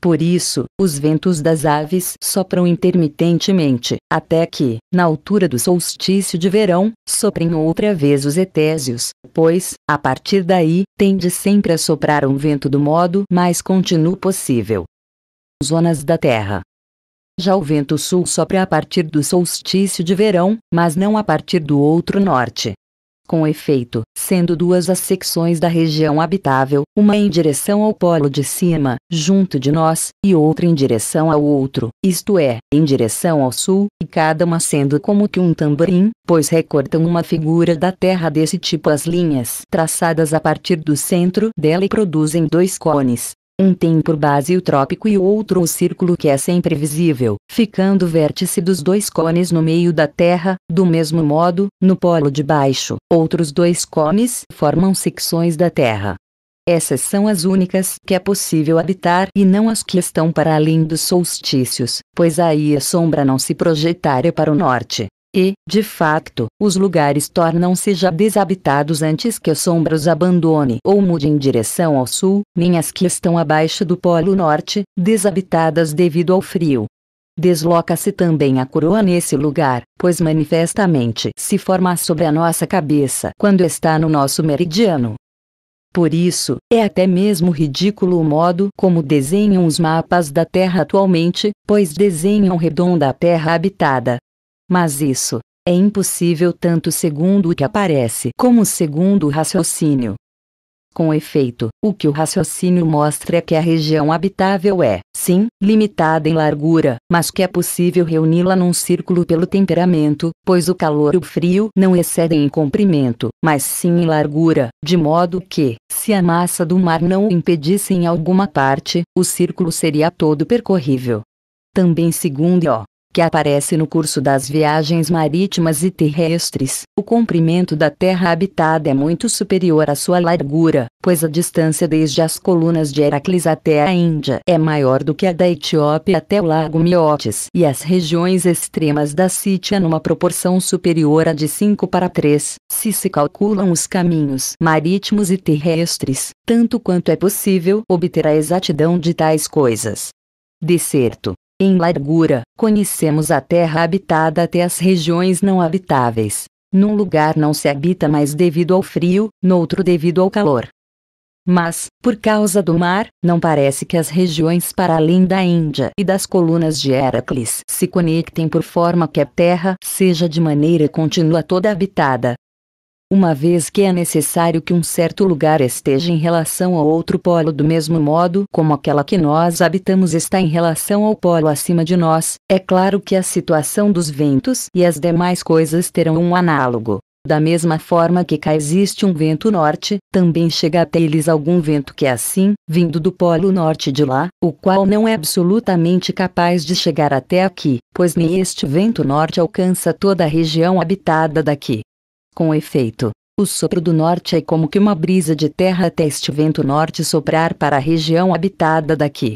Por isso, os ventos das aves sopram intermitentemente, até que, na altura do solstício de verão, soprem outra vez os etésios, pois, a partir daí, tende sempre a soprar um vento do modo mais contínuo possível. Zonas da Terra já o vento sul sopra a partir do solstício de verão, mas não a partir do outro norte, com efeito, sendo duas as secções da região habitável, uma em direção ao polo de cima, junto de nós, e outra em direção ao outro, isto é, em direção ao sul, e cada uma sendo como que um tamborim, pois recortam uma figura da Terra desse tipo as linhas traçadas a partir do centro dela e produzem dois cones, um tem por base o trópico e o outro o círculo que é sempre visível, ficando o vértice dos dois cones no meio da Terra, do mesmo modo, no polo de baixo, outros dois cones formam secções da Terra. Essas são as únicas que é possível habitar e não as que estão para além dos solstícios, pois aí a sombra não se projetaria para o norte que, de facto, os lugares tornam-se já desabitados antes que a sombra os abandone ou mude em direção ao sul, nem as que estão abaixo do Polo Norte, desabitadas devido ao frio. Desloca-se também a coroa nesse lugar, pois manifestamente se forma sobre a nossa cabeça quando está no nosso meridiano. Por isso, é até mesmo ridículo o modo como desenham os mapas da Terra atualmente, pois desenham redonda a Terra habitada, mas isso é impossível tanto segundo o que aparece como segundo o raciocínio. Com efeito, o que o raciocínio mostra é que a região habitável é, sim, limitada em largura, mas que é possível reuni-la num círculo pelo temperamento, pois o calor e o frio não excedem em comprimento, mas sim em largura, de modo que, se a massa do mar não o impedisse em alguma parte, o círculo seria todo percorrível. Também segundo O, que aparece no curso das viagens marítimas e terrestres. O comprimento da terra habitada é muito superior à sua largura, pois a distância desde as colunas de Heracles até a Índia é maior do que a da Etiópia até o lago Miotes e as regiões extremas da Sítia numa proporção superior a de 5 para 3, se se calculam os caminhos marítimos e terrestres, tanto quanto é possível obter a exatidão de tais coisas. certo, em largura, conhecemos a terra habitada até as regiões não habitáveis. Num lugar não se habita mais devido ao frio, noutro devido ao calor. Mas, por causa do mar, não parece que as regiões para além da Índia e das colunas de Heracles se conectem por forma que a terra seja de maneira contínua toda habitada, uma vez que é necessário que um certo lugar esteja em relação a outro polo do mesmo modo como aquela que nós habitamos está em relação ao polo acima de nós, é claro que a situação dos ventos e as demais coisas terão um análogo. Da mesma forma que cá existe um vento norte, também chega até eles algum vento que é assim, vindo do polo norte de lá, o qual não é absolutamente capaz de chegar até aqui, pois nem este vento norte alcança toda a região habitada daqui. Com efeito, o sopro do norte é como que uma brisa de terra até este vento norte soprar para a região habitada daqui.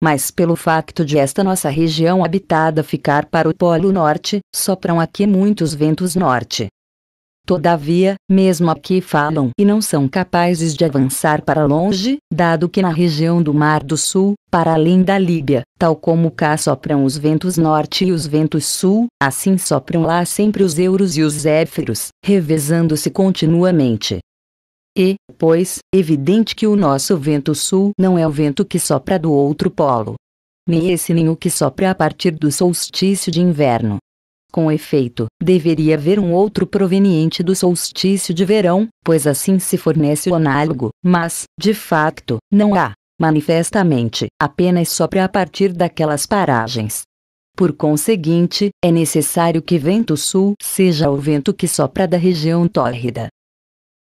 Mas pelo facto de esta nossa região habitada ficar para o Polo Norte, sopram aqui muitos ventos norte. Todavia, mesmo aqui falam e não são capazes de avançar para longe, dado que na região do Mar do Sul, para além da Líbia, tal como cá sopram os ventos norte e os ventos sul, assim sopram lá sempre os euros e os zéfiros, revezando-se continuamente. E, pois, evidente que o nosso vento sul não é o vento que sopra do outro polo. Nem esse nem o que sopra a partir do solstício de inverno. Com efeito, deveria haver um outro proveniente do solstício de verão, pois assim se fornece o análogo, mas, de facto, não há, manifestamente, apenas sopra a partir daquelas paragens. Por conseguinte, é necessário que vento sul seja o vento que sopra da região tórrida.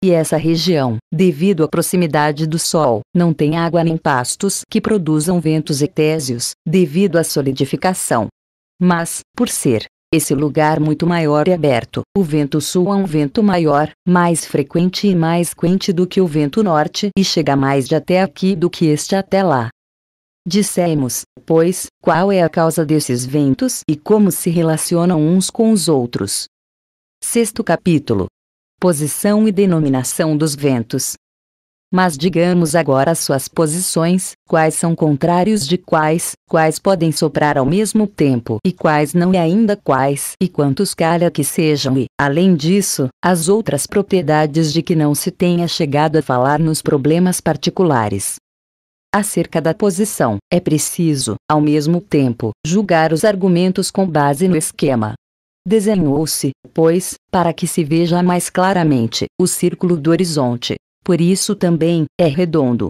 E essa região, devido à proximidade do Sol, não tem água nem pastos que produzam ventos etésios, devido à solidificação. Mas, por ser, esse lugar muito maior e é aberto. O vento sul é um vento maior, mais frequente e mais quente do que o vento norte e chega mais de até aqui do que este até lá. Dissemos, pois, qual é a causa desses ventos e como se relacionam uns com os outros. Sexto capítulo. Posição e denominação dos ventos. Mas digamos agora suas posições, quais são contrários de quais, quais podem soprar ao mesmo tempo e quais não e ainda quais e quantos calha que sejam e, além disso, as outras propriedades de que não se tenha chegado a falar nos problemas particulares. Acerca da posição, é preciso, ao mesmo tempo, julgar os argumentos com base no esquema. Desenhou-se, pois, para que se veja mais claramente, o círculo do horizonte, por isso também é redondo.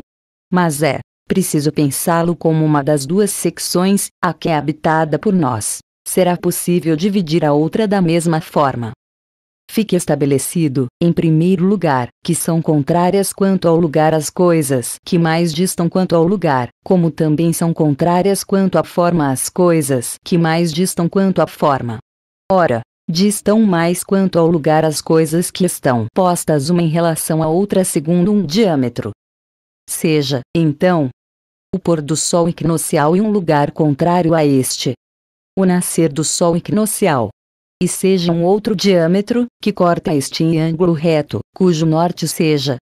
Mas é preciso pensá-lo como uma das duas secções, a que é habitada por nós. Será possível dividir a outra da mesma forma. Fique estabelecido, em primeiro lugar, que são contrárias quanto ao lugar as coisas que mais distam quanto ao lugar, como também são contrárias quanto à forma as coisas que mais distam quanto à forma. Ora, diz tão mais quanto ao lugar as coisas que estão postas uma em relação à outra segundo um diâmetro. Seja, então, o pôr do sol equinocial e um lugar contrário a este. O nascer do sol equinocial. E seja um outro diâmetro, que corta este em ângulo reto, cujo norte seja.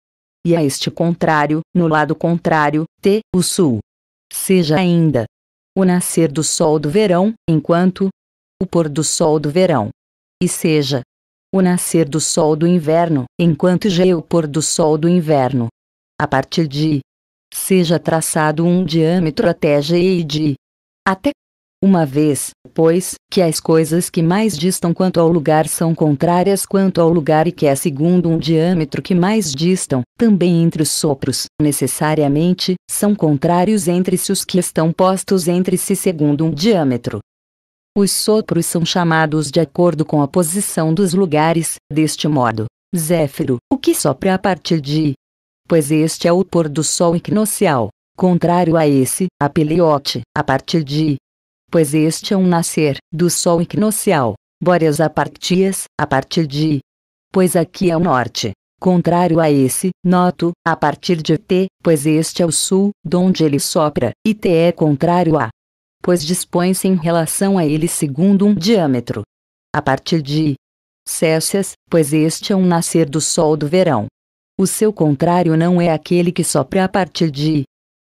E a este contrário, no lado contrário, T, o sul. Seja ainda. O nascer do sol do verão, enquanto. O pôr do sol do verão e seja o nascer do sol do inverno, enquanto já é o pôr do sol do inverno. A partir de seja traçado um diâmetro até g e de até uma vez, pois, que as coisas que mais distam quanto ao lugar são contrárias quanto ao lugar e que é segundo um diâmetro que mais distam, também entre os sopros, necessariamente, são contrários entre si os que estão postos entre si segundo um diâmetro. Os sopros são chamados de acordo com a posição dos lugares, deste modo, Zéfiro, o que sopra a partir de. Pois este é o pôr do sol equinocial, contrário a esse, a Peliote, a partir de. Pois este é um nascer do sol equinocial, Bóreas a partias, a partir de. Pois aqui é o norte, contrário a esse, noto, a partir de T, pois este é o sul, onde ele sopra, e T é contrário a pois dispõe se em relação a ele segundo um diâmetro. A partir de Césias, pois este é um nascer do sol do verão. O seu contrário não é aquele que sopra a partir de,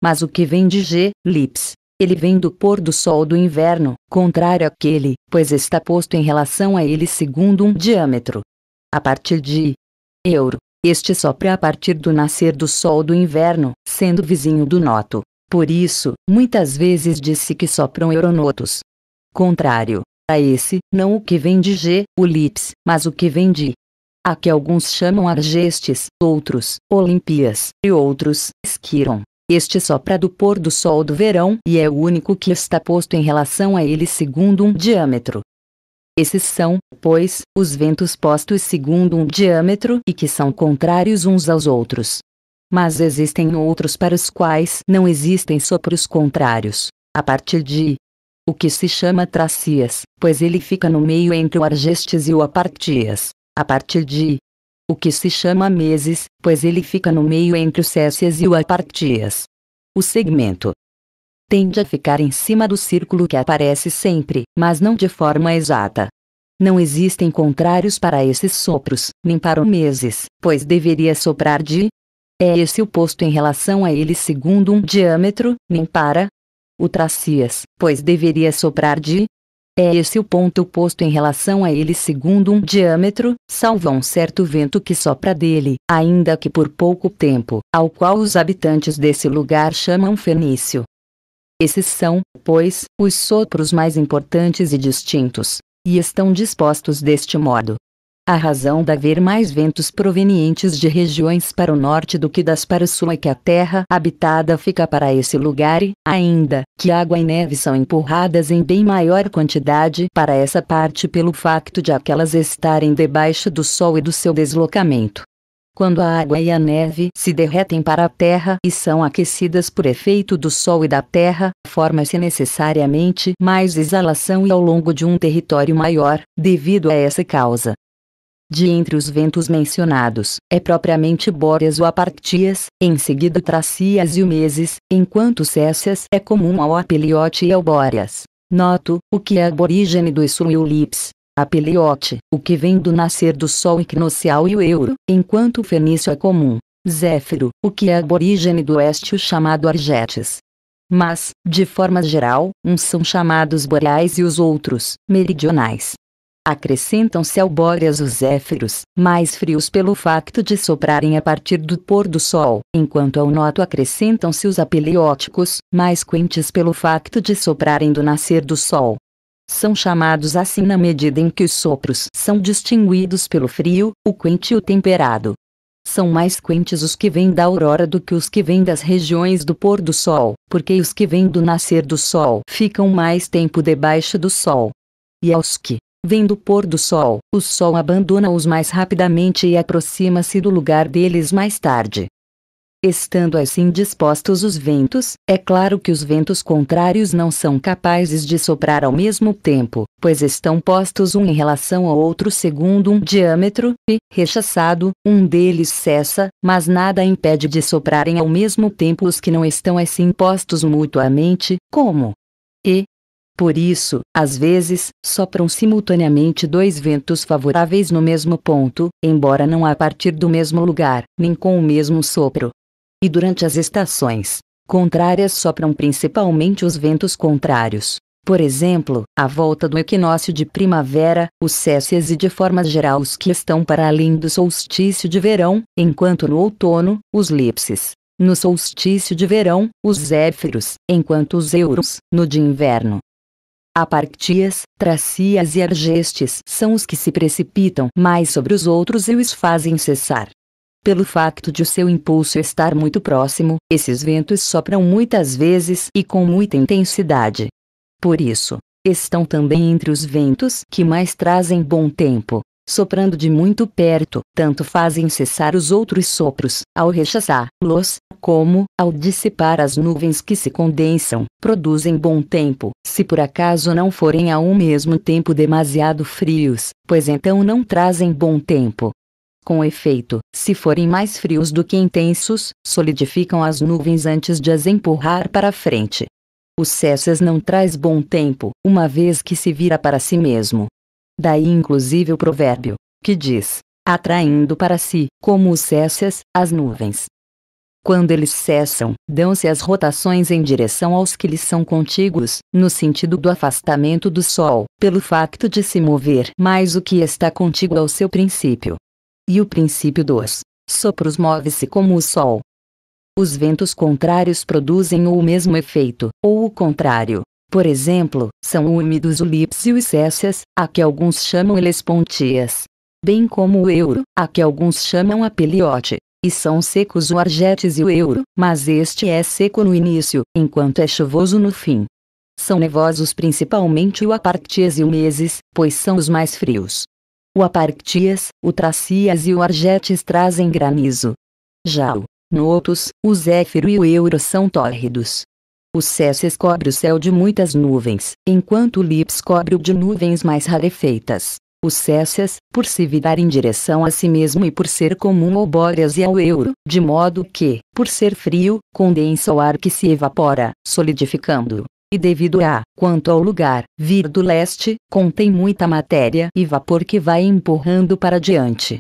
mas o que vem de G, lips. Ele vem do pôr do sol do inverno, contrário àquele, pois está posto em relação a ele segundo um diâmetro. A partir de Euro, este sopra a partir do nascer do sol do inverno, sendo vizinho do Noto. Por isso, muitas vezes disse que sopram euronotos. Contrário a esse, não o que vem de G, o lips, mas o que vem de a que alguns chamam argestes, outros, olimpias e outros, Esquiron. Este sopra do pôr do sol do verão e é o único que está posto em relação a ele segundo um diâmetro. Esses são, pois, os ventos postos segundo um diâmetro e que são contrários uns aos outros, mas existem outros para os quais não existem sopros contrários. A partir de o que se chama tracias, pois ele fica no meio entre o argestes e o apartias. A partir de o que se chama meses, pois ele fica no meio entre o césias e o apartias. O segmento tende a ficar em cima do círculo que aparece sempre, mas não de forma exata. Não existem contrários para esses sopros, nem para o meses, pois deveria soprar de é esse o posto em relação a ele segundo um diâmetro, nem para o tracias, pois deveria soprar de. É esse o ponto posto em relação a ele segundo um diâmetro, salvo um certo vento que sopra dele, ainda que por pouco tempo, ao qual os habitantes desse lugar chamam fenício. Esses são, pois, os sopros mais importantes e distintos, e estão dispostos deste modo. A razão de haver mais ventos provenientes de regiões para o norte do que das para o sul é que a terra habitada fica para esse lugar e, ainda, que água e neve são empurradas em bem maior quantidade para essa parte pelo facto de aquelas estarem debaixo do sol e do seu deslocamento. Quando a água e a neve se derretem para a terra e são aquecidas por efeito do sol e da terra, forma-se necessariamente mais exalação e ao longo de um território maior, devido a essa causa. De entre os ventos mencionados, é propriamente Bóreas ou Apartias, em seguida Tracias e Meses, enquanto Cécias é comum ao Apeliote e ao Bóreas. Noto, o que é aborígene do Sul e o Lips, Apeliote, o que vem do nascer do Sol equinocial e o Euro, enquanto o Fenício é comum. Zéfiro, o que é aborígene do Oeste o chamado Argetes. Mas, de forma geral, uns são chamados boreais e os outros, meridionais. Acrescentam-se ao bóreas os éferos, mais frios pelo facto de soprarem a partir do pôr do sol, enquanto ao noto acrescentam-se os apelióticos, mais quentes pelo facto de soprarem do nascer do sol. São chamados assim na medida em que os sopros são distinguidos pelo frio, o quente e o temperado. São mais quentes os que vêm da aurora do que os que vêm das regiões do pôr do sol, porque os que vêm do nascer do sol ficam mais tempo debaixo do sol. E aos que vendo o pôr do sol. O sol abandona-os mais rapidamente e aproxima-se do lugar deles mais tarde. Estando assim dispostos os ventos, é claro que os ventos contrários não são capazes de soprar ao mesmo tempo, pois estão postos um em relação ao outro segundo um diâmetro, e, rechaçado, um deles cessa, mas nada impede de soprarem ao mesmo tempo os que não estão assim postos mutuamente, como e por isso, às vezes, sopram simultaneamente dois ventos favoráveis no mesmo ponto, embora não a partir do mesmo lugar, nem com o mesmo sopro. E durante as estações contrárias sopram principalmente os ventos contrários. Por exemplo, à volta do equinócio de primavera, os cesses e de forma geral os que estão para além do solstício de verão, enquanto no outono, os lipses. No solstício de verão, os zéfiros, enquanto os euros, no de inverno, Apartias, tracias e argestes são os que se precipitam mais sobre os outros e os fazem cessar. Pelo facto de o seu impulso estar muito próximo, esses ventos sopram muitas vezes e com muita intensidade. Por isso, estão também entre os ventos que mais trazem bom tempo, soprando de muito perto, tanto fazem cessar os outros sopros, ao rechaçar los como, ao dissipar as nuvens que se condensam, produzem bom tempo, se por acaso não forem ao mesmo tempo demasiado frios, pois então não trazem bom tempo. Com efeito, se forem mais frios do que intensos, solidificam as nuvens antes de as empurrar para a frente. O césias não traz bom tempo, uma vez que se vira para si mesmo. Daí inclusive o provérbio, que diz, atraindo para si, como o césias, as nuvens. Quando eles cessam, dão-se as rotações em direção aos que lhes são contíguos, no sentido do afastamento do Sol, pelo facto de se mover mais o que está contíguo ao seu princípio. E o princípio dos sopros move-se como o Sol. Os ventos contrários produzem o mesmo efeito, ou o contrário, por exemplo, são úmidos o Lipsio e os cécias, a que alguns chamam Elespontias. Bem como o euro, a que alguns chamam apeliote e são secos o Argetes e o Euro, mas este é seco no início, enquanto é chuvoso no fim. São nevosos principalmente o Apartias e o Meses, pois são os mais frios. O Apartias, o Tracias e o Argetes trazem granizo. Já o Notus, o Zéfiro e o Euro são tórridos. O Cesses cobre o céu de muitas nuvens, enquanto o Lips cobre o de nuvens mais rarefeitas os Cécias, por se virar em direção a si mesmo e por ser comum ao Bóreas e ao Euro, de modo que, por ser frio, condensa o ar que se evapora, solidificando. E devido a, quanto ao lugar, vir do leste, contém muita matéria e vapor que vai empurrando para diante.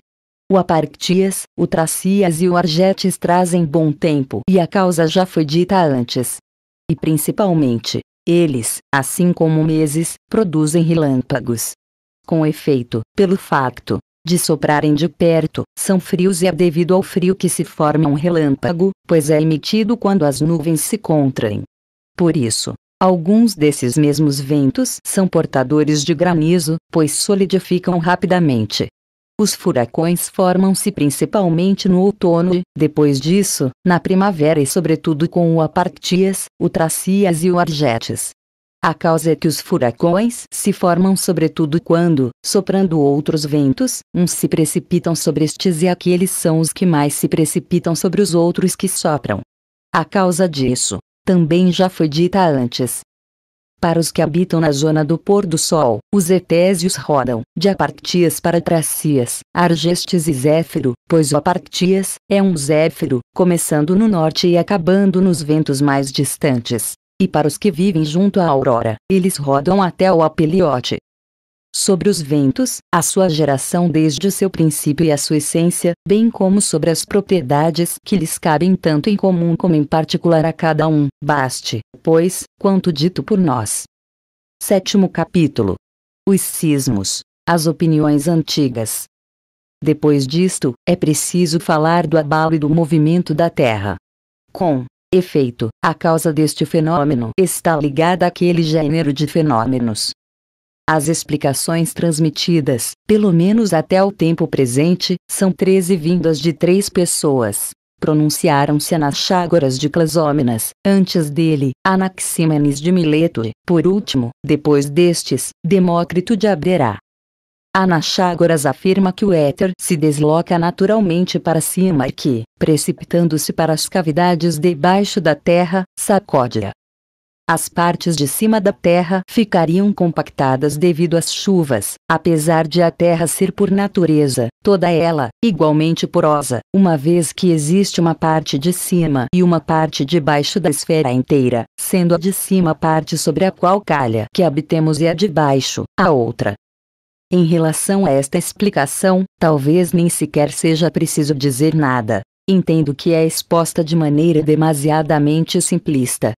O Aparctias, o Tracias e o Argetes trazem bom tempo e a causa já foi dita antes. E principalmente, eles, assim como meses, produzem relâmpagos, com efeito, pelo facto de soprarem de perto, são frios e é devido ao frio que se forma um relâmpago, pois é emitido quando as nuvens se contraem. Por isso, alguns desses mesmos ventos são portadores de granizo, pois solidificam rapidamente. Os furacões formam-se principalmente no outono e, depois disso, na primavera e sobretudo com o Apartias, o Tracias e o Argetes. A causa é que os furacões se formam sobretudo quando, soprando outros ventos, uns se precipitam sobre estes e aqueles são os que mais se precipitam sobre os outros que sopram. A causa disso, também já foi dita antes. Para os que habitam na zona do pôr do sol, os etésios rodam, de apartias para tracias, argestes e zéfiro, pois o apartias é um zéfiro, começando no norte e acabando nos ventos mais distantes e para os que vivem junto à aurora, eles rodam até o apeliote. Sobre os ventos, a sua geração desde o seu princípio e a sua essência, bem como sobre as propriedades que lhes cabem tanto em comum como em particular a cada um, baste, pois, quanto dito por nós. Sétimo capítulo. Os sismos. As opiniões antigas. Depois disto, é preciso falar do abalo e do movimento da Terra. Com Efeito: a causa deste fenômeno está ligada àquele gênero de fenômenos. As explicações transmitidas, pelo menos até o tempo presente, são 13 vindas de três pessoas. Pronunciaram-se Anaxágoras de Clasómenas, antes dele, Anaxímenes de Mileto e, por último, depois destes, Demócrito de Abderá. Anaxágoras afirma que o éter se desloca naturalmente para cima e que, precipitando-se para as cavidades debaixo da terra, sacode-a. As partes de cima da terra ficariam compactadas devido às chuvas, apesar de a terra ser por natureza, toda ela, igualmente porosa, uma vez que existe uma parte de cima e uma parte de baixo da esfera inteira, sendo a de cima a parte sobre a qual calha que habitemos e a de baixo, a outra, em relação a esta explicação, talvez nem sequer seja preciso dizer nada. Entendo que é exposta de maneira demasiadamente simplista.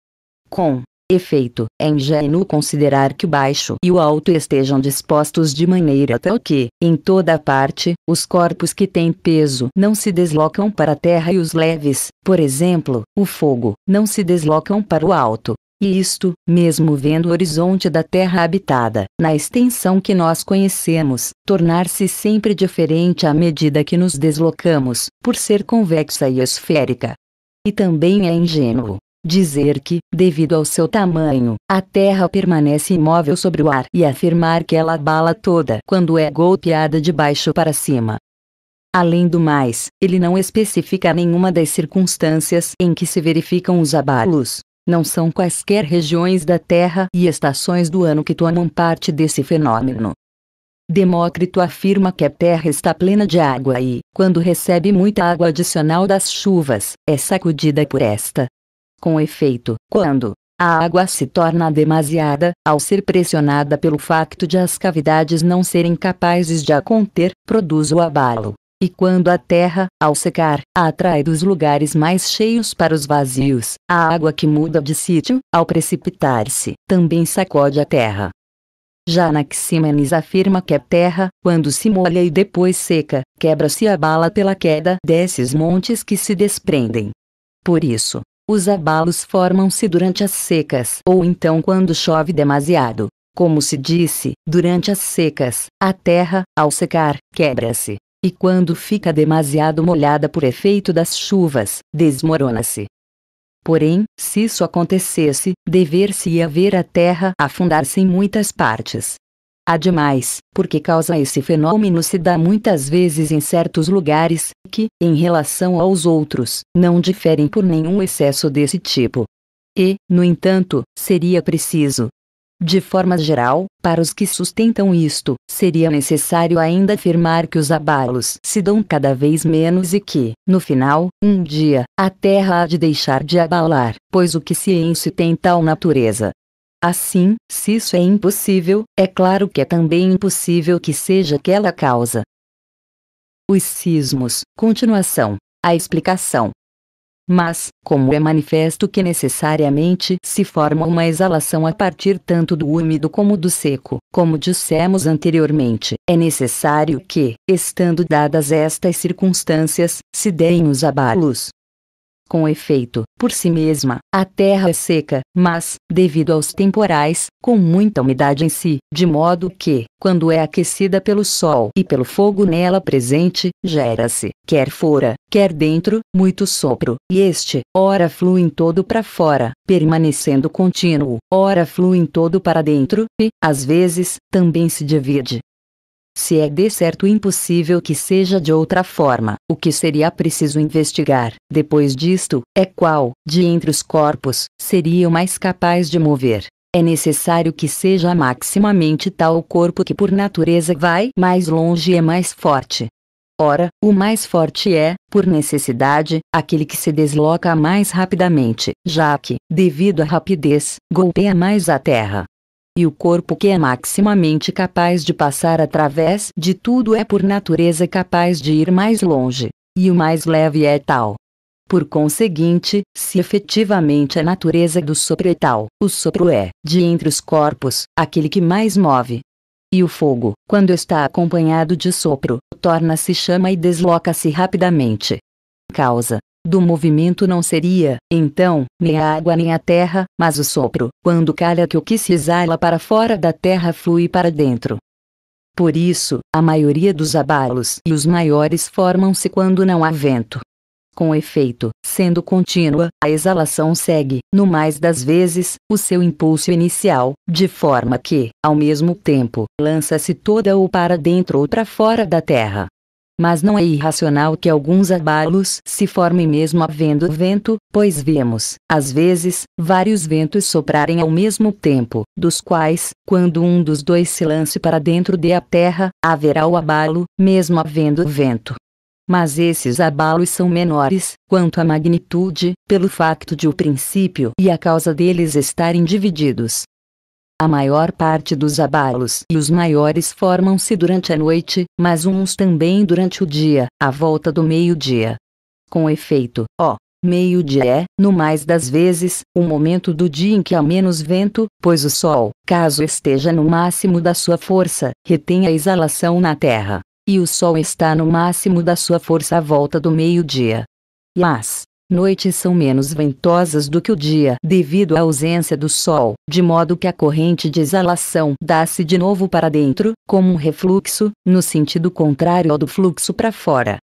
Com efeito, é ingênuo considerar que o baixo e o alto estejam dispostos de maneira tal que, em toda a parte, os corpos que têm peso não se deslocam para a terra e os leves, por exemplo, o fogo, não se deslocam para o alto. E isto, mesmo vendo o horizonte da terra habitada, na extensão que nós conhecemos, tornar-se sempre diferente à medida que nos deslocamos, por ser convexa e esférica. E também é ingênuo dizer que, devido ao seu tamanho, a Terra permanece imóvel sobre o ar e afirmar que ela abala toda quando é golpeada de baixo para cima. Além do mais, ele não especifica nenhuma das circunstâncias em que se verificam os abalos, não são quaisquer regiões da Terra e estações do ano que tomam parte desse fenômeno. Demócrito afirma que a Terra está plena de água e, quando recebe muita água adicional das chuvas, é sacudida por esta. Com efeito, quando a água se torna demasiada, ao ser pressionada pelo facto de as cavidades não serem capazes de a conter, produz o abalo. E quando a terra, ao secar, a atrai dos lugares mais cheios para os vazios, a água que muda de sítio, ao precipitar-se, também sacode a terra. Já Anaximenes afirma que a terra, quando se molha e depois seca, quebra-se a bala pela queda desses montes que se desprendem. Por isso, os abalos formam-se durante as secas ou então quando chove demasiado. Como se disse, durante as secas, a terra, ao secar, quebra-se e quando fica demasiado molhada por efeito das chuvas, desmorona-se. Porém, se isso acontecesse, dever-se-ia ver a Terra afundar-se em muitas partes. Ademais, porque causa esse fenômeno se dá muitas vezes em certos lugares, que, em relação aos outros, não diferem por nenhum excesso desse tipo. E, no entanto, seria preciso, de forma geral, para os que sustentam isto, seria necessário ainda afirmar que os abalos se dão cada vez menos e que, no final, um dia, a Terra há de deixar de abalar, pois o que se enche tem tal natureza. Assim, se isso é impossível, é claro que é também impossível que seja aquela causa. Os sismos, continuação. A explicação mas, como é manifesto que necessariamente se forma uma exalação a partir tanto do úmido como do seco, como dissemos anteriormente, é necessário que, estando dadas estas circunstâncias, se deem os abalos, com efeito, por si mesma, a terra é seca, mas, devido aos temporais, com muita umidade em si, de modo que, quando é aquecida pelo sol e pelo fogo nela presente, gera-se, quer fora, quer dentro, muito sopro, e este, ora flui em todo para fora, permanecendo contínuo, ora flui em todo para dentro, e, às vezes, também se divide, se é de certo impossível que seja de outra forma, o que seria preciso investigar, depois disto, é qual, de entre os corpos, seria o mais capaz de mover. É necessário que seja maximamente tal o corpo que por natureza vai mais longe e é mais forte. Ora, o mais forte é, por necessidade, aquele que se desloca mais rapidamente, já que, devido à rapidez, golpeia mais a terra e o corpo que é maximamente capaz de passar através de tudo é por natureza capaz de ir mais longe, e o mais leve é tal. Por conseguinte, se efetivamente a natureza do sopro é tal, o sopro é, de entre os corpos, aquele que mais move. E o fogo, quando está acompanhado de sopro, torna-se chama e desloca-se rapidamente. Causa, do movimento não seria, então, nem a água nem a terra, mas o sopro, quando calha que o que se exala para fora da terra flui para dentro. Por isso, a maioria dos abalos e os maiores formam-se quando não há vento. Com efeito, sendo contínua, a exalação segue, no mais das vezes, o seu impulso inicial, de forma que, ao mesmo tempo, lança-se toda ou para dentro ou para fora da terra. Mas não é irracional que alguns abalos se formem mesmo havendo vento, pois vemos, às vezes, vários ventos soprarem ao mesmo tempo, dos quais, quando um dos dois se lance para dentro de a terra, haverá o abalo, mesmo havendo vento. Mas esses abalos são menores, quanto à magnitude, pelo facto de o princípio e a causa deles estarem divididos. A maior parte dos abalos e os maiores formam-se durante a noite, mas uns também durante o dia, à volta do meio-dia. Com efeito, ó, meio-dia é, no mais das vezes, o momento do dia em que há menos vento, pois o sol, caso esteja no máximo da sua força, retém a exalação na terra. E o sol está no máximo da sua força à volta do meio-dia. Mas, noites são menos ventosas do que o dia devido à ausência do sol, de modo que a corrente de exalação dá-se de novo para dentro, como um refluxo, no sentido contrário ao do fluxo para fora.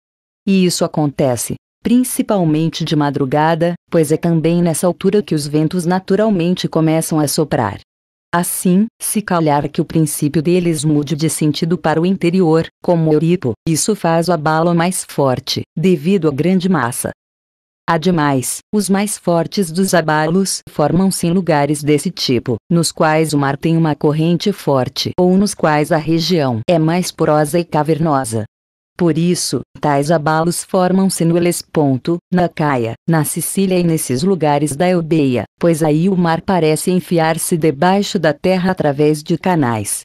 E isso acontece, principalmente de madrugada, pois é também nessa altura que os ventos naturalmente começam a soprar. Assim, se calhar que o princípio deles mude de sentido para o interior, como o Euripo, isso faz o abalo mais forte, devido à grande massa, Ademais, os mais fortes dos abalos formam-se em lugares desse tipo, nos quais o mar tem uma corrente forte ou nos quais a região é mais porosa e cavernosa. Por isso, tais abalos formam-se no Helesponto, na Caia, na Sicília e nesses lugares da Eudeia, pois aí o mar parece enfiar-se debaixo da terra através de canais.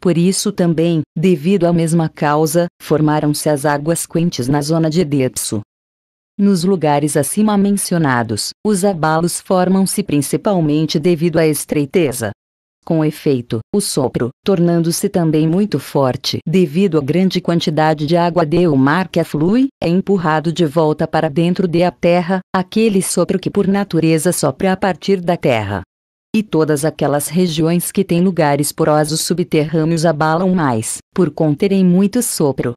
Por isso também, devido à mesma causa, formaram-se as águas quentes na zona de Edepso, nos lugares acima mencionados, os abalos formam-se principalmente devido à estreiteza. Com efeito, o sopro, tornando-se também muito forte devido à grande quantidade de água de o mar que aflui, é empurrado de volta para dentro de a terra, aquele sopro que por natureza sopra a partir da terra e todas aquelas regiões que têm lugares porosos subterrâneos abalam mais, por conterem muito sopro,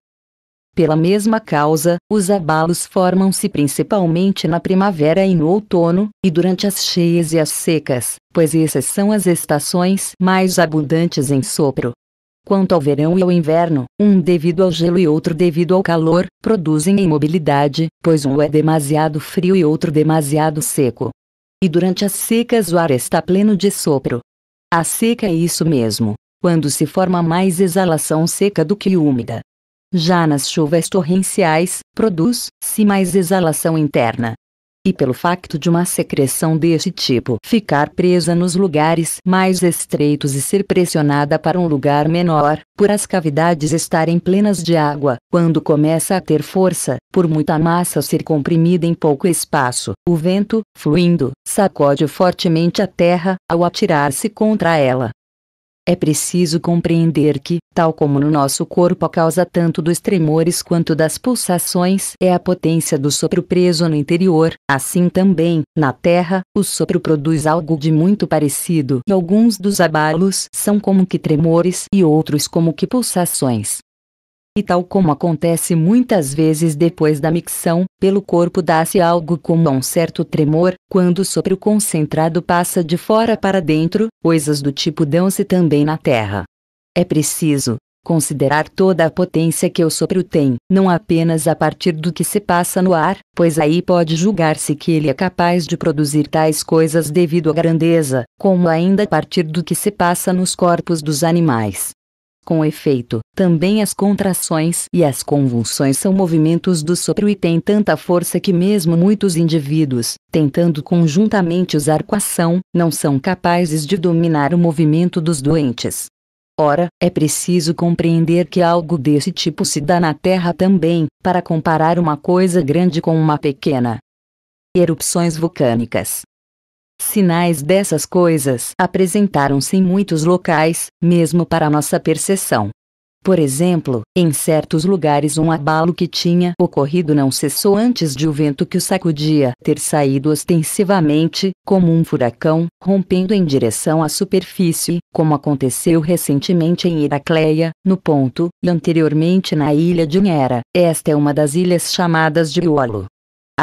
pela mesma causa, os abalos formam-se principalmente na primavera e no outono, e durante as cheias e as secas, pois essas são as estações mais abundantes em sopro. Quanto ao verão e ao inverno, um devido ao gelo e outro devido ao calor, produzem imobilidade, pois um é demasiado frio e outro demasiado seco. E durante as secas o ar está pleno de sopro. A seca é isso mesmo, quando se forma mais exalação seca do que úmida. Já nas chuvas torrenciais, produz-se mais exalação interna. E pelo facto de uma secreção deste tipo ficar presa nos lugares mais estreitos e ser pressionada para um lugar menor, por as cavidades estarem plenas de água, quando começa a ter força, por muita massa ser comprimida em pouco espaço, o vento, fluindo, sacode fortemente a terra, ao atirar-se contra ela. É preciso compreender que, tal como no nosso corpo a causa tanto dos tremores quanto das pulsações é a potência do sopro preso no interior, assim também, na Terra, o sopro produz algo de muito parecido e alguns dos abalos são como que tremores e outros como que pulsações e tal como acontece muitas vezes depois da micção, pelo corpo dá-se algo como um certo tremor, quando o sopro concentrado passa de fora para dentro, coisas do tipo dão-se também na Terra. É preciso, considerar toda a potência que o sopro tem, não apenas a partir do que se passa no ar, pois aí pode julgar-se que ele é capaz de produzir tais coisas devido à grandeza, como ainda a partir do que se passa nos corpos dos animais. Com efeito, também as contrações e as convulsões são movimentos do sopro e têm tanta força que mesmo muitos indivíduos, tentando conjuntamente usar coação, ação, não são capazes de dominar o movimento dos doentes. Ora, é preciso compreender que algo desse tipo se dá na Terra também, para comparar uma coisa grande com uma pequena. Erupções vulcânicas Sinais dessas coisas apresentaram-se em muitos locais, mesmo para nossa percepção. Por exemplo, em certos lugares um abalo que tinha ocorrido não cessou antes de o vento que o sacudia ter saído ostensivamente, como um furacão, rompendo em direção à superfície, como aconteceu recentemente em Heracleia, no Ponto, e anteriormente na ilha de Nera. Esta é uma das ilhas chamadas de Iolo.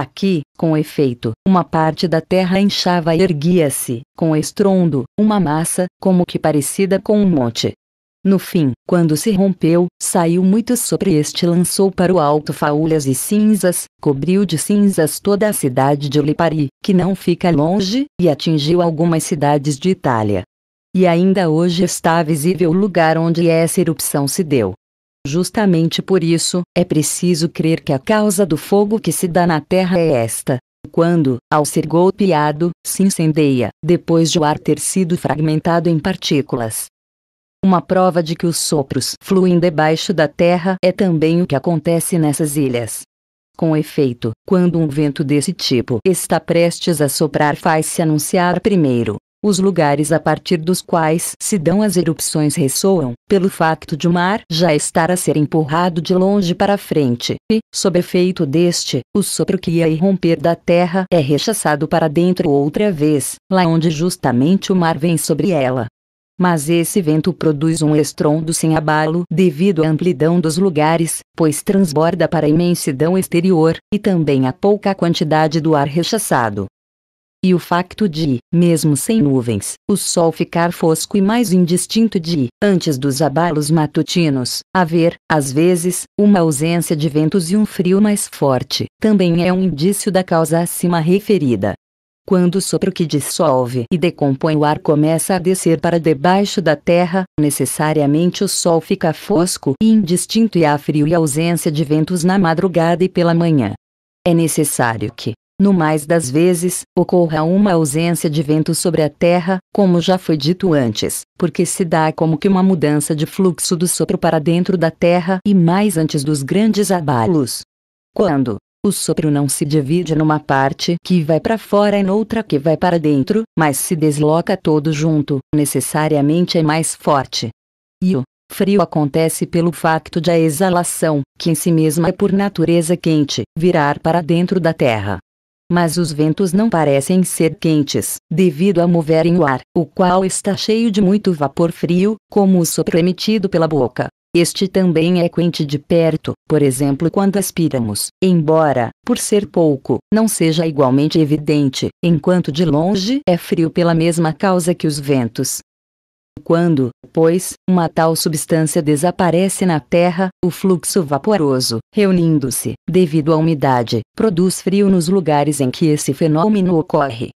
Aqui, com efeito, uma parte da terra inchava e erguia-se, com estrondo, uma massa, como que parecida com um monte. No fim, quando se rompeu, saiu muito sobre este lançou para o alto faúlhas e cinzas, cobriu de cinzas toda a cidade de Lipari, que não fica longe, e atingiu algumas cidades de Itália. E ainda hoje está visível o lugar onde essa erupção se deu. Justamente por isso, é preciso crer que a causa do fogo que se dá na terra é esta. Quando, ao ser golpeado, se incendeia, depois de o ar ter sido fragmentado em partículas. Uma prova de que os sopros fluem debaixo da terra é também o que acontece nessas ilhas. Com efeito, quando um vento desse tipo está prestes a soprar, faz-se anunciar primeiro os lugares a partir dos quais se dão as erupções ressoam, pelo facto de o mar já estar a ser empurrado de longe para frente, e, sob efeito deste, o sopro que ia irromper da terra é rechaçado para dentro outra vez, lá onde justamente o mar vem sobre ela. Mas esse vento produz um estrondo sem abalo devido à amplidão dos lugares, pois transborda para a imensidão exterior, e também à pouca quantidade do ar rechaçado e o facto de, mesmo sem nuvens, o sol ficar fosco e mais indistinto de, antes dos abalos matutinos, haver, às vezes, uma ausência de ventos e um frio mais forte, também é um indício da causa acima referida. Quando o sopro que dissolve e decompõe o ar começa a descer para debaixo da terra, necessariamente o sol fica fosco e indistinto e há frio e ausência de ventos na madrugada e pela manhã. É necessário que, no mais das vezes, ocorra uma ausência de vento sobre a Terra, como já foi dito antes, porque se dá como que uma mudança de fluxo do sopro para dentro da Terra e mais antes dos grandes abalos. Quando o sopro não se divide numa parte que vai para fora e noutra que vai para dentro, mas se desloca todo junto, necessariamente é mais forte. E o Frio acontece pelo facto de a exalação, que em si mesma é por natureza quente, virar para dentro da terra mas os ventos não parecem ser quentes, devido a moverem o ar, o qual está cheio de muito vapor frio, como o sopro emitido pela boca. Este também é quente de perto, por exemplo quando aspiramos, embora, por ser pouco, não seja igualmente evidente, enquanto de longe é frio pela mesma causa que os ventos, quando, pois, uma tal substância desaparece na Terra, o fluxo vaporoso, reunindo-se, devido à umidade, produz frio nos lugares em que esse fenômeno ocorre.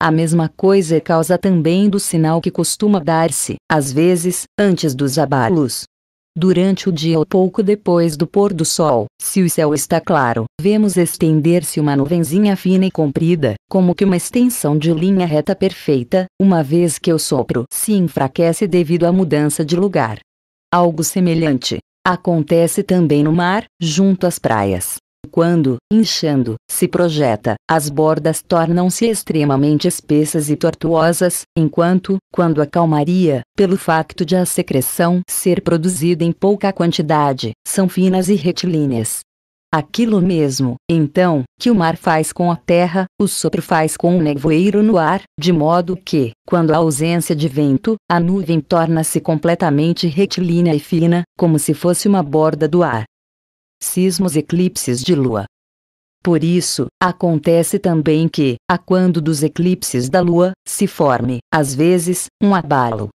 A mesma coisa é causa também do sinal que costuma dar-se, às vezes, antes dos abalos, Durante o dia ou pouco depois do pôr do sol, se o céu está claro, vemos estender-se uma nuvenzinha fina e comprida, como que uma extensão de linha reta perfeita, uma vez que o sopro se enfraquece devido à mudança de lugar. Algo semelhante acontece também no mar, junto às praias. Quando, inchando, se projeta, as bordas tornam-se extremamente espessas e tortuosas, enquanto, quando a calmaria, pelo facto de a secreção ser produzida em pouca quantidade, são finas e retilíneas. Aquilo mesmo, então, que o mar faz com a terra, o sopro faz com o nevoeiro no ar, de modo que, quando a ausência de vento, a nuvem torna-se completamente retilínea e fina, como se fosse uma borda do ar cismos eclipses de lua. Por isso, acontece também que, a quando dos eclipses da lua, se forme, às vezes, um abalo.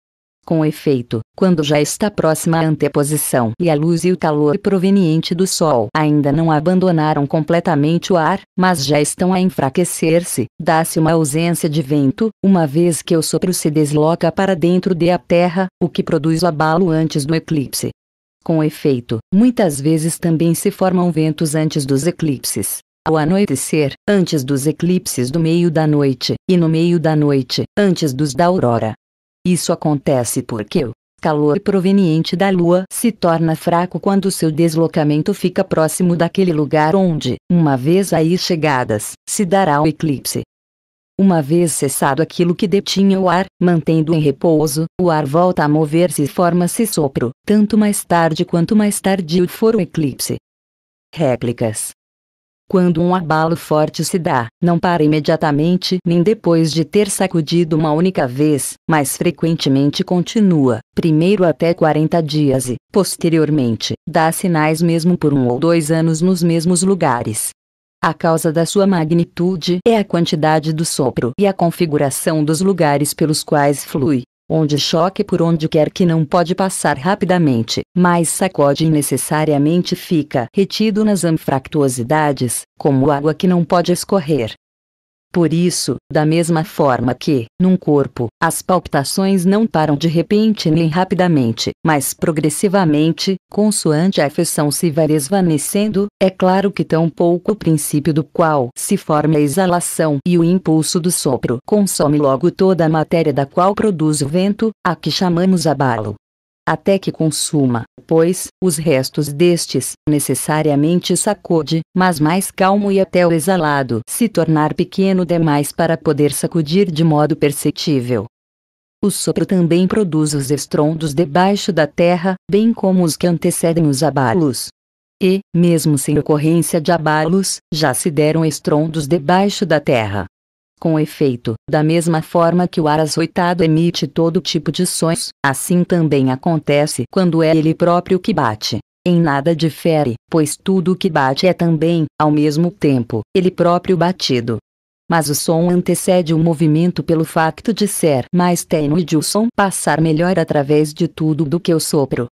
Com efeito, quando já está próxima a anteposição e a luz e o calor proveniente do Sol ainda não abandonaram completamente o ar, mas já estão a enfraquecer-se, dá-se uma ausência de vento, uma vez que o sopro se desloca para dentro de a Terra, o que produz o abalo antes do eclipse. Com efeito, muitas vezes também se formam ventos antes dos eclipses. Ao anoitecer, antes dos eclipses do meio da noite, e no meio da noite, antes dos da aurora. Isso acontece porque o calor proveniente da Lua se torna fraco quando seu deslocamento fica próximo daquele lugar onde, uma vez aí chegadas, se dará o eclipse. Uma vez cessado aquilo que detinha o ar, mantendo em repouso, o ar volta a mover-se e forma-se sopro, tanto mais tarde quanto mais tardio for o eclipse. Réplicas. Quando um abalo forte se dá, não para imediatamente nem depois de ter sacudido uma única vez, mas frequentemente continua, primeiro até 40 dias e, posteriormente, dá sinais mesmo por um ou dois anos nos mesmos lugares, a causa da sua magnitude é a quantidade do sopro e a configuração dos lugares pelos quais flui. Onde choque por onde quer que não pode passar rapidamente, mas sacode necessariamente fica retido nas anfractuosidades, como água que não pode escorrer. Por isso, da mesma forma que, num corpo, as palpitações não param de repente nem rapidamente, mas progressivamente, consoante a afeição se vai desvanecendo, é claro que tão pouco o princípio do qual se forma a exalação e o impulso do sopro consome logo toda a matéria da qual produz o vento, a que chamamos abalo até que consuma, pois, os restos destes, necessariamente sacode, mas mais calmo e até o exalado se tornar pequeno demais para poder sacudir de modo perceptível. O sopro também produz os estrondos debaixo da terra, bem como os que antecedem os abalos. E, mesmo sem ocorrência de abalos, já se deram estrondos debaixo da terra. Com efeito, da mesma forma que o ar açoitado emite todo tipo de sons, assim também acontece quando é ele próprio que bate. Em nada difere, pois tudo o que bate é também, ao mesmo tempo, ele próprio batido. Mas o som antecede o movimento pelo facto de ser mais tênue e de o som passar melhor através de tudo do que o sopro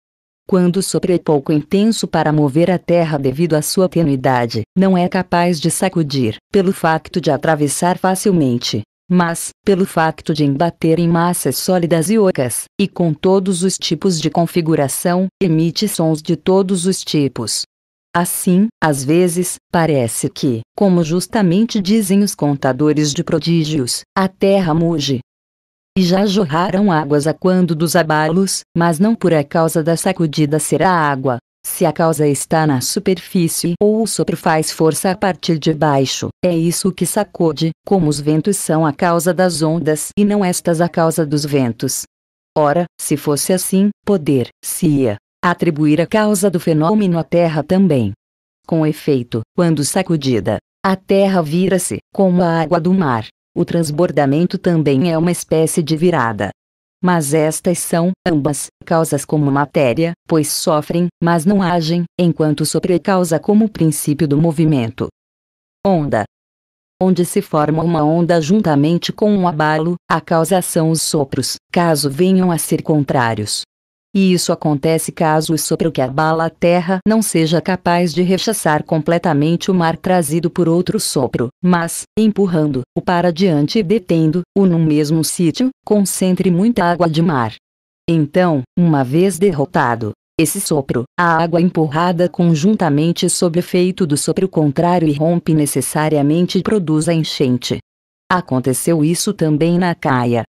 quando o sopro é pouco intenso para mover a terra devido à sua tenuidade, não é capaz de sacudir, pelo facto de atravessar facilmente. Mas, pelo facto de embater em massas sólidas e ocas, e com todos os tipos de configuração, emite sons de todos os tipos. Assim, às vezes, parece que, como justamente dizem os contadores de prodígios, a terra muge, e já jorraram águas a quando dos abalos, mas não por a causa da sacudida será a água. Se a causa está na superfície ou o sopro faz força a partir de baixo, é isso que sacode, como os ventos são a causa das ondas e não estas a causa dos ventos. Ora, se fosse assim, poder, se ia, atribuir a causa do fenômeno à terra também. Com efeito, quando sacudida, a terra vira-se, como a água do mar, o transbordamento também é uma espécie de virada. Mas estas são, ambas, causas como matéria, pois sofrem, mas não agem, enquanto causa como princípio do movimento. Onda. Onde se forma uma onda juntamente com um abalo, a causa são os sopros, caso venham a ser contrários. E isso acontece caso o sopro que abala a Terra não seja capaz de rechaçar completamente o mar trazido por outro sopro, mas, empurrando-o para diante e detendo-o num mesmo sítio, concentre muita água de mar. Então, uma vez derrotado, esse sopro, a água empurrada conjuntamente sob efeito do sopro contrário irrompe necessariamente e produz a enchente. Aconteceu isso também na Caia,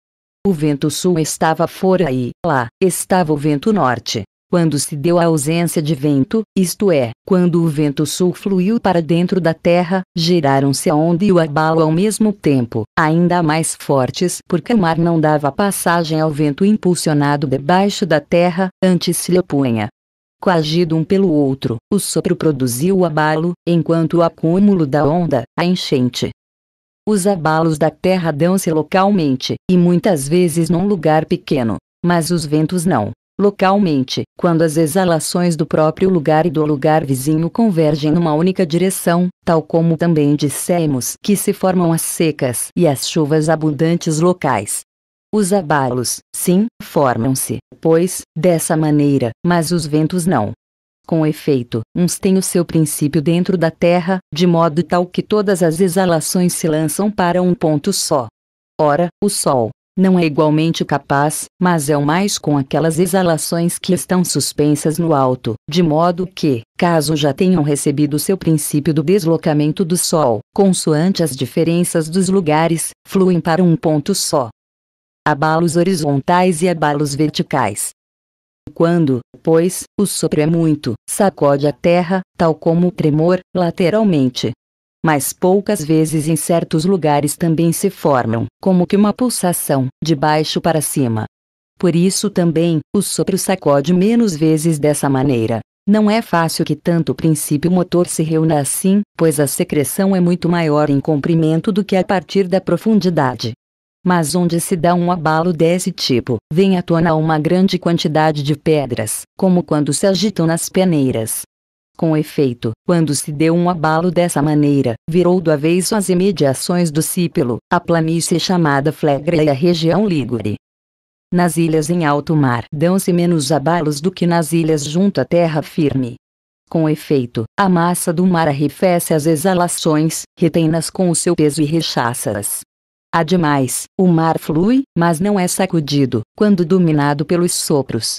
o vento sul estava fora e, lá, estava o vento norte. Quando se deu a ausência de vento, isto é, quando o vento sul fluiu para dentro da terra, geraram-se a onda e o abalo ao mesmo tempo, ainda mais fortes, porque o mar não dava passagem ao vento impulsionado debaixo da terra, antes se lhe opunha. Coagido um pelo outro, o sopro produziu o abalo, enquanto o acúmulo da onda, a enchente. Os abalos da terra dão-se localmente, e muitas vezes num lugar pequeno, mas os ventos não. Localmente, quando as exalações do próprio lugar e do lugar vizinho convergem numa única direção, tal como também dissemos que se formam as secas e as chuvas abundantes locais. Os abalos, sim, formam-se, pois, dessa maneira, mas os ventos não. Com efeito, uns têm o seu princípio dentro da terra, de modo tal que todas as exalações se lançam para um ponto só. Ora, o Sol, não é igualmente capaz, mas é o mais com aquelas exalações que estão suspensas no alto, de modo que, caso já tenham recebido seu princípio do deslocamento do Sol, consoante as diferenças dos lugares, fluem para um ponto só. Abalos horizontais e abalos verticais. Quando, pois, o sopro é muito, sacode a terra, tal como o tremor, lateralmente. Mas poucas vezes em certos lugares também se formam, como que uma pulsação, de baixo para cima. Por isso também, o sopro sacode menos vezes dessa maneira. Não é fácil que tanto o princípio motor se reúna assim, pois a secreção é muito maior em comprimento do que a partir da profundidade mas onde se dá um abalo desse tipo, vem à tona uma grande quantidade de pedras, como quando se agitam nas peneiras. Com efeito, quando se deu um abalo dessa maneira, virou do avesso as imediações do Cípelo, a planície chamada Flegra e a região Ligure. Nas ilhas em alto mar dão-se menos abalos do que nas ilhas junto à terra firme. Com efeito, a massa do mar arrefece as exalações, retém-nas com o seu peso e rechaça-as. Ademais, o mar flui, mas não é sacudido, quando dominado pelos sopros.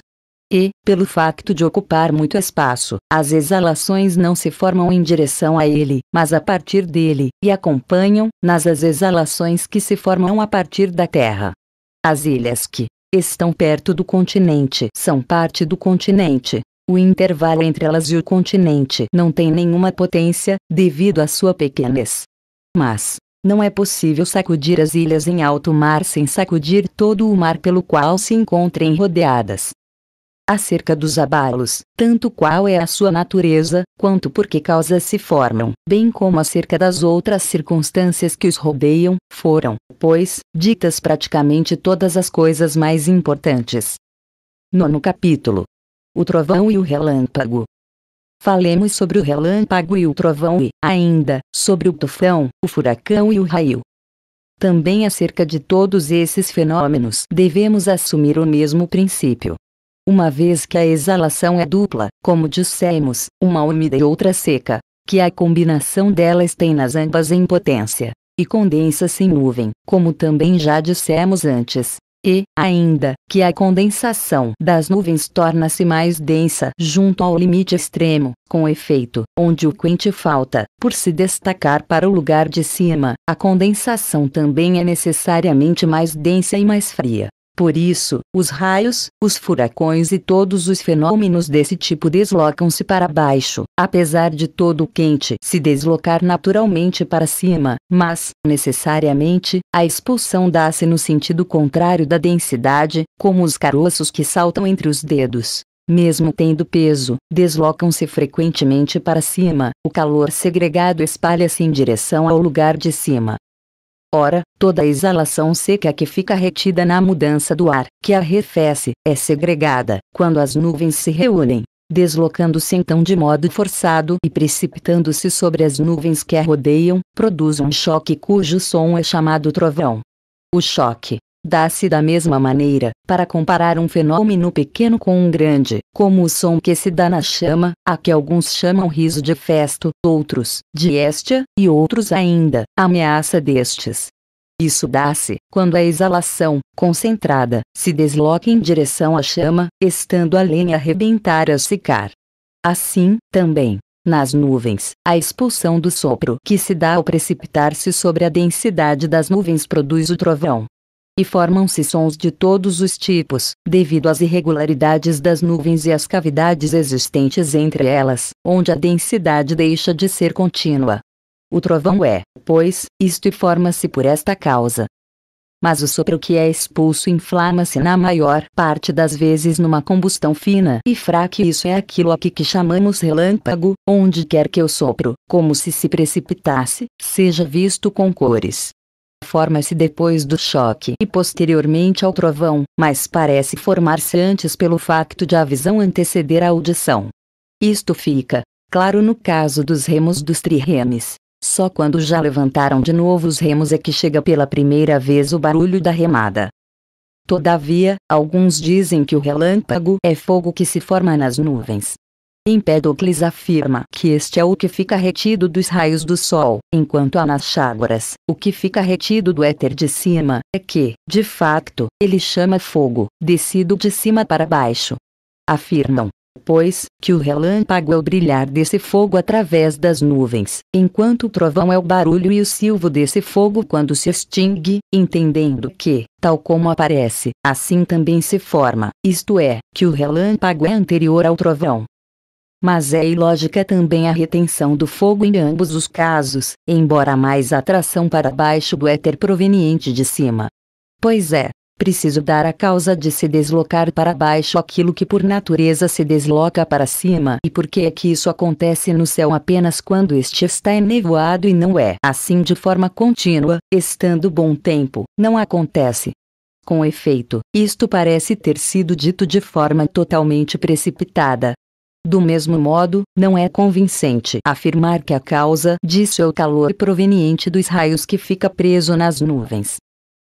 E, pelo facto de ocupar muito espaço, as exalações não se formam em direção a ele, mas a partir dele, e acompanham, nas as exalações que se formam a partir da Terra. As ilhas que estão perto do continente são parte do continente. O intervalo entre elas e o continente não tem nenhuma potência, devido à sua pequenez. Mas, não é possível sacudir as ilhas em alto mar sem sacudir todo o mar pelo qual se encontrem rodeadas. Acerca dos abalos, tanto qual é a sua natureza, quanto por que causas se formam, bem como acerca das outras circunstâncias que os rodeiam, foram, pois, ditas praticamente todas as coisas mais importantes. Nono capítulo: O trovão e o relâmpago. Falemos sobre o relâmpago e o trovão e, ainda, sobre o tufão, o furacão e o raio. Também acerca de todos esses fenômenos devemos assumir o mesmo princípio. Uma vez que a exalação é dupla, como dissemos, uma úmida e outra seca, que a combinação delas tem nas ambas em potência, e condensa-se em nuvem, como também já dissemos antes, e, ainda, que a condensação das nuvens torna-se mais densa junto ao limite extremo, com efeito, onde o quente falta, por se destacar para o lugar de cima, a condensação também é necessariamente mais densa e mais fria. Por isso, os raios, os furacões e todos os fenômenos desse tipo deslocam-se para baixo, apesar de todo o quente se deslocar naturalmente para cima, mas, necessariamente, a expulsão dá-se no sentido contrário da densidade, como os caroços que saltam entre os dedos. Mesmo tendo peso, deslocam-se frequentemente para cima, o calor segregado espalha-se em direção ao lugar de cima. Ora, toda a exalação seca que fica retida na mudança do ar, que arrefece, é segregada, quando as nuvens se reúnem, deslocando-se então de modo forçado e precipitando-se sobre as nuvens que a rodeiam, produz um choque cujo som é chamado trovão. O choque, Dá-se da mesma maneira, para comparar um fenômeno pequeno com um grande, como o som que se dá na chama, a que alguns chamam riso de festo, outros, de éstia, e outros ainda, ameaça destes. Isso dá-se, quando a exalação, concentrada, se desloca em direção à chama, estando a lenha arrebentar a secar. Assim, também, nas nuvens, a expulsão do sopro que se dá ao precipitar-se sobre a densidade das nuvens produz o trovão e formam-se sons de todos os tipos, devido às irregularidades das nuvens e às cavidades existentes entre elas, onde a densidade deixa de ser contínua. O trovão é, pois, isto e forma-se por esta causa. Mas o sopro que é expulso inflama-se na maior parte das vezes numa combustão fina e fraca, e isso é aquilo aqui que chamamos relâmpago, onde quer que o sopro, como se se precipitasse, seja visto com cores forma-se depois do choque e posteriormente ao trovão, mas parece formar-se antes pelo facto de a visão anteceder a audição. Isto fica claro no caso dos remos dos triremes. Só quando já levantaram de novo os remos é que chega pela primeira vez o barulho da remada. Todavia, alguns dizem que o relâmpago é fogo que se forma nas nuvens. Empédocles afirma que este é o que fica retido dos raios do Sol, enquanto Anaxágoras, o que fica retido do éter de cima, é que, de facto, ele chama fogo, descido de cima para baixo. Afirmam, pois, que o relâmpago é o brilhar desse fogo através das nuvens, enquanto o trovão é o barulho e o silvo desse fogo quando se extingue, entendendo que, tal como aparece, assim também se forma, isto é, que o relâmpago é anterior ao trovão, mas é ilógica também a retenção do fogo em ambos os casos, embora mais atração para baixo do éter proveniente de cima. Pois é, preciso dar a causa de se deslocar para baixo aquilo que por natureza se desloca para cima e por que é que isso acontece no céu apenas quando este está enevoado e não é assim de forma contínua, estando bom tempo, não acontece. Com efeito, isto parece ter sido dito de forma totalmente precipitada, do mesmo modo, não é convincente afirmar que a causa disso é o calor proveniente dos raios que fica preso nas nuvens.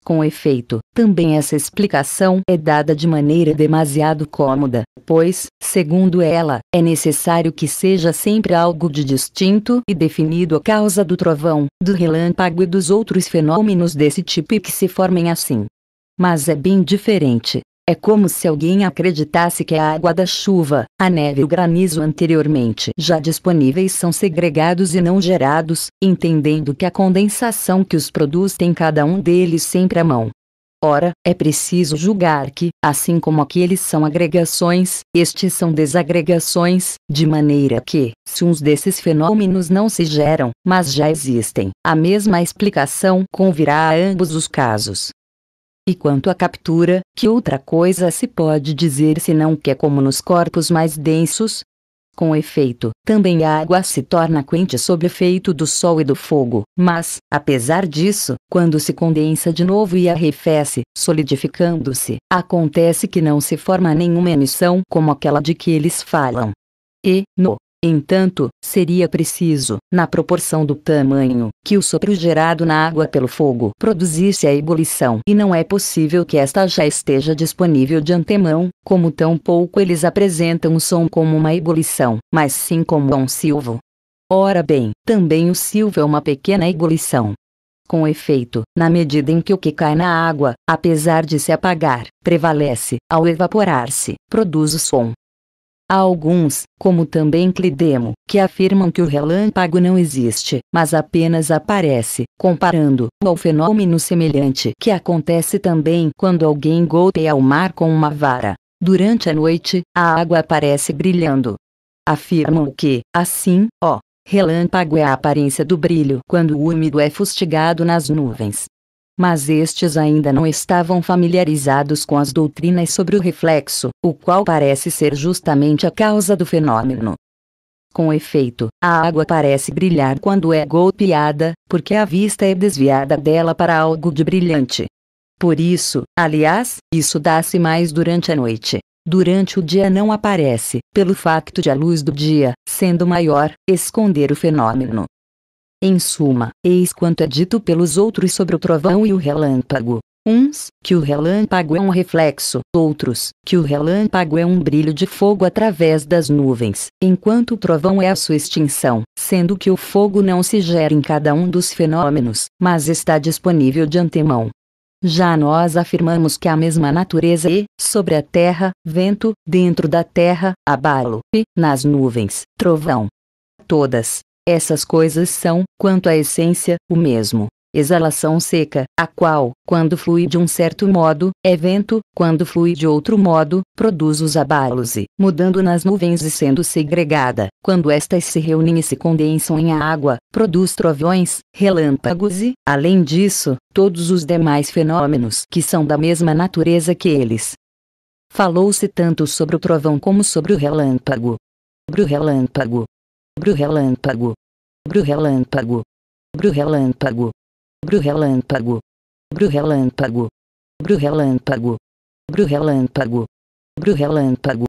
Com efeito, também essa explicação é dada de maneira demasiado cômoda, pois, segundo ela, é necessário que seja sempre algo de distinto e definido a causa do trovão, do relâmpago e dos outros fenômenos desse tipo e que se formem assim. Mas é bem diferente. É como se alguém acreditasse que a água da chuva, a neve e o granizo anteriormente já disponíveis são segregados e não gerados, entendendo que a condensação que os produz tem cada um deles sempre à mão. Ora, é preciso julgar que, assim como aqueles são agregações, estes são desagregações, de maneira que, se uns desses fenômenos não se geram, mas já existem, a mesma explicação convirá a ambos os casos. E quanto à captura, que outra coisa se pode dizer senão que é como nos corpos mais densos? Com efeito, também a água se torna quente sob efeito do sol e do fogo, mas, apesar disso, quando se condensa de novo e arrefece, solidificando-se, acontece que não se forma nenhuma emissão como aquela de que eles falam. E, no Entanto, seria preciso, na proporção do tamanho, que o sopro gerado na água pelo fogo produzisse a ebulição, e não é possível que esta já esteja disponível de antemão, como tão pouco eles apresentam o som como uma ebulição, mas sim como um silvo. Ora bem, também o silvo é uma pequena ebulição. Com efeito, na medida em que o que cai na água, apesar de se apagar, prevalece, ao evaporar-se, produz o som, Há alguns, como também Clidemo, que afirmam que o relâmpago não existe, mas apenas aparece, comparando-o ao fenômeno semelhante que acontece também quando alguém golpeia o mar com uma vara. Durante a noite, a água aparece brilhando. Afirmam que, assim, ó, relâmpago é a aparência do brilho quando o úmido é fustigado nas nuvens mas estes ainda não estavam familiarizados com as doutrinas sobre o reflexo, o qual parece ser justamente a causa do fenômeno. Com efeito, a água parece brilhar quando é golpeada, porque a vista é desviada dela para algo de brilhante. Por isso, aliás, isso dá-se mais durante a noite. Durante o dia não aparece, pelo facto de a luz do dia, sendo maior, esconder o fenômeno. Em suma, eis quanto é dito pelos outros sobre o trovão e o relâmpago. Uns, que o relâmpago é um reflexo, outros, que o relâmpago é um brilho de fogo através das nuvens, enquanto o trovão é a sua extinção, sendo que o fogo não se gera em cada um dos fenômenos, mas está disponível de antemão. Já nós afirmamos que a mesma natureza e, é, sobre a terra, vento, dentro da terra, abalo, e, nas nuvens, trovão. Todas, essas coisas são, quanto à essência, o mesmo. Exalação seca, a qual, quando flui de um certo modo, é vento, quando flui de outro modo, produz os abalos e, mudando nas nuvens e sendo segregada, quando estas se reúnem e se condensam em água, produz trovões, relâmpagos e, além disso, todos os demais fenômenos que são da mesma natureza que eles. Falou-se tanto sobre o trovão como sobre o relâmpago. Sobre o relâmpago, Brurrelâmpago. Brurrelâmpago. Brurrelâmpago. Brurrelâmpago. Brurrelâmpago. Brurrelâmpago. Brurrelâmpago. Brurrelâmpago.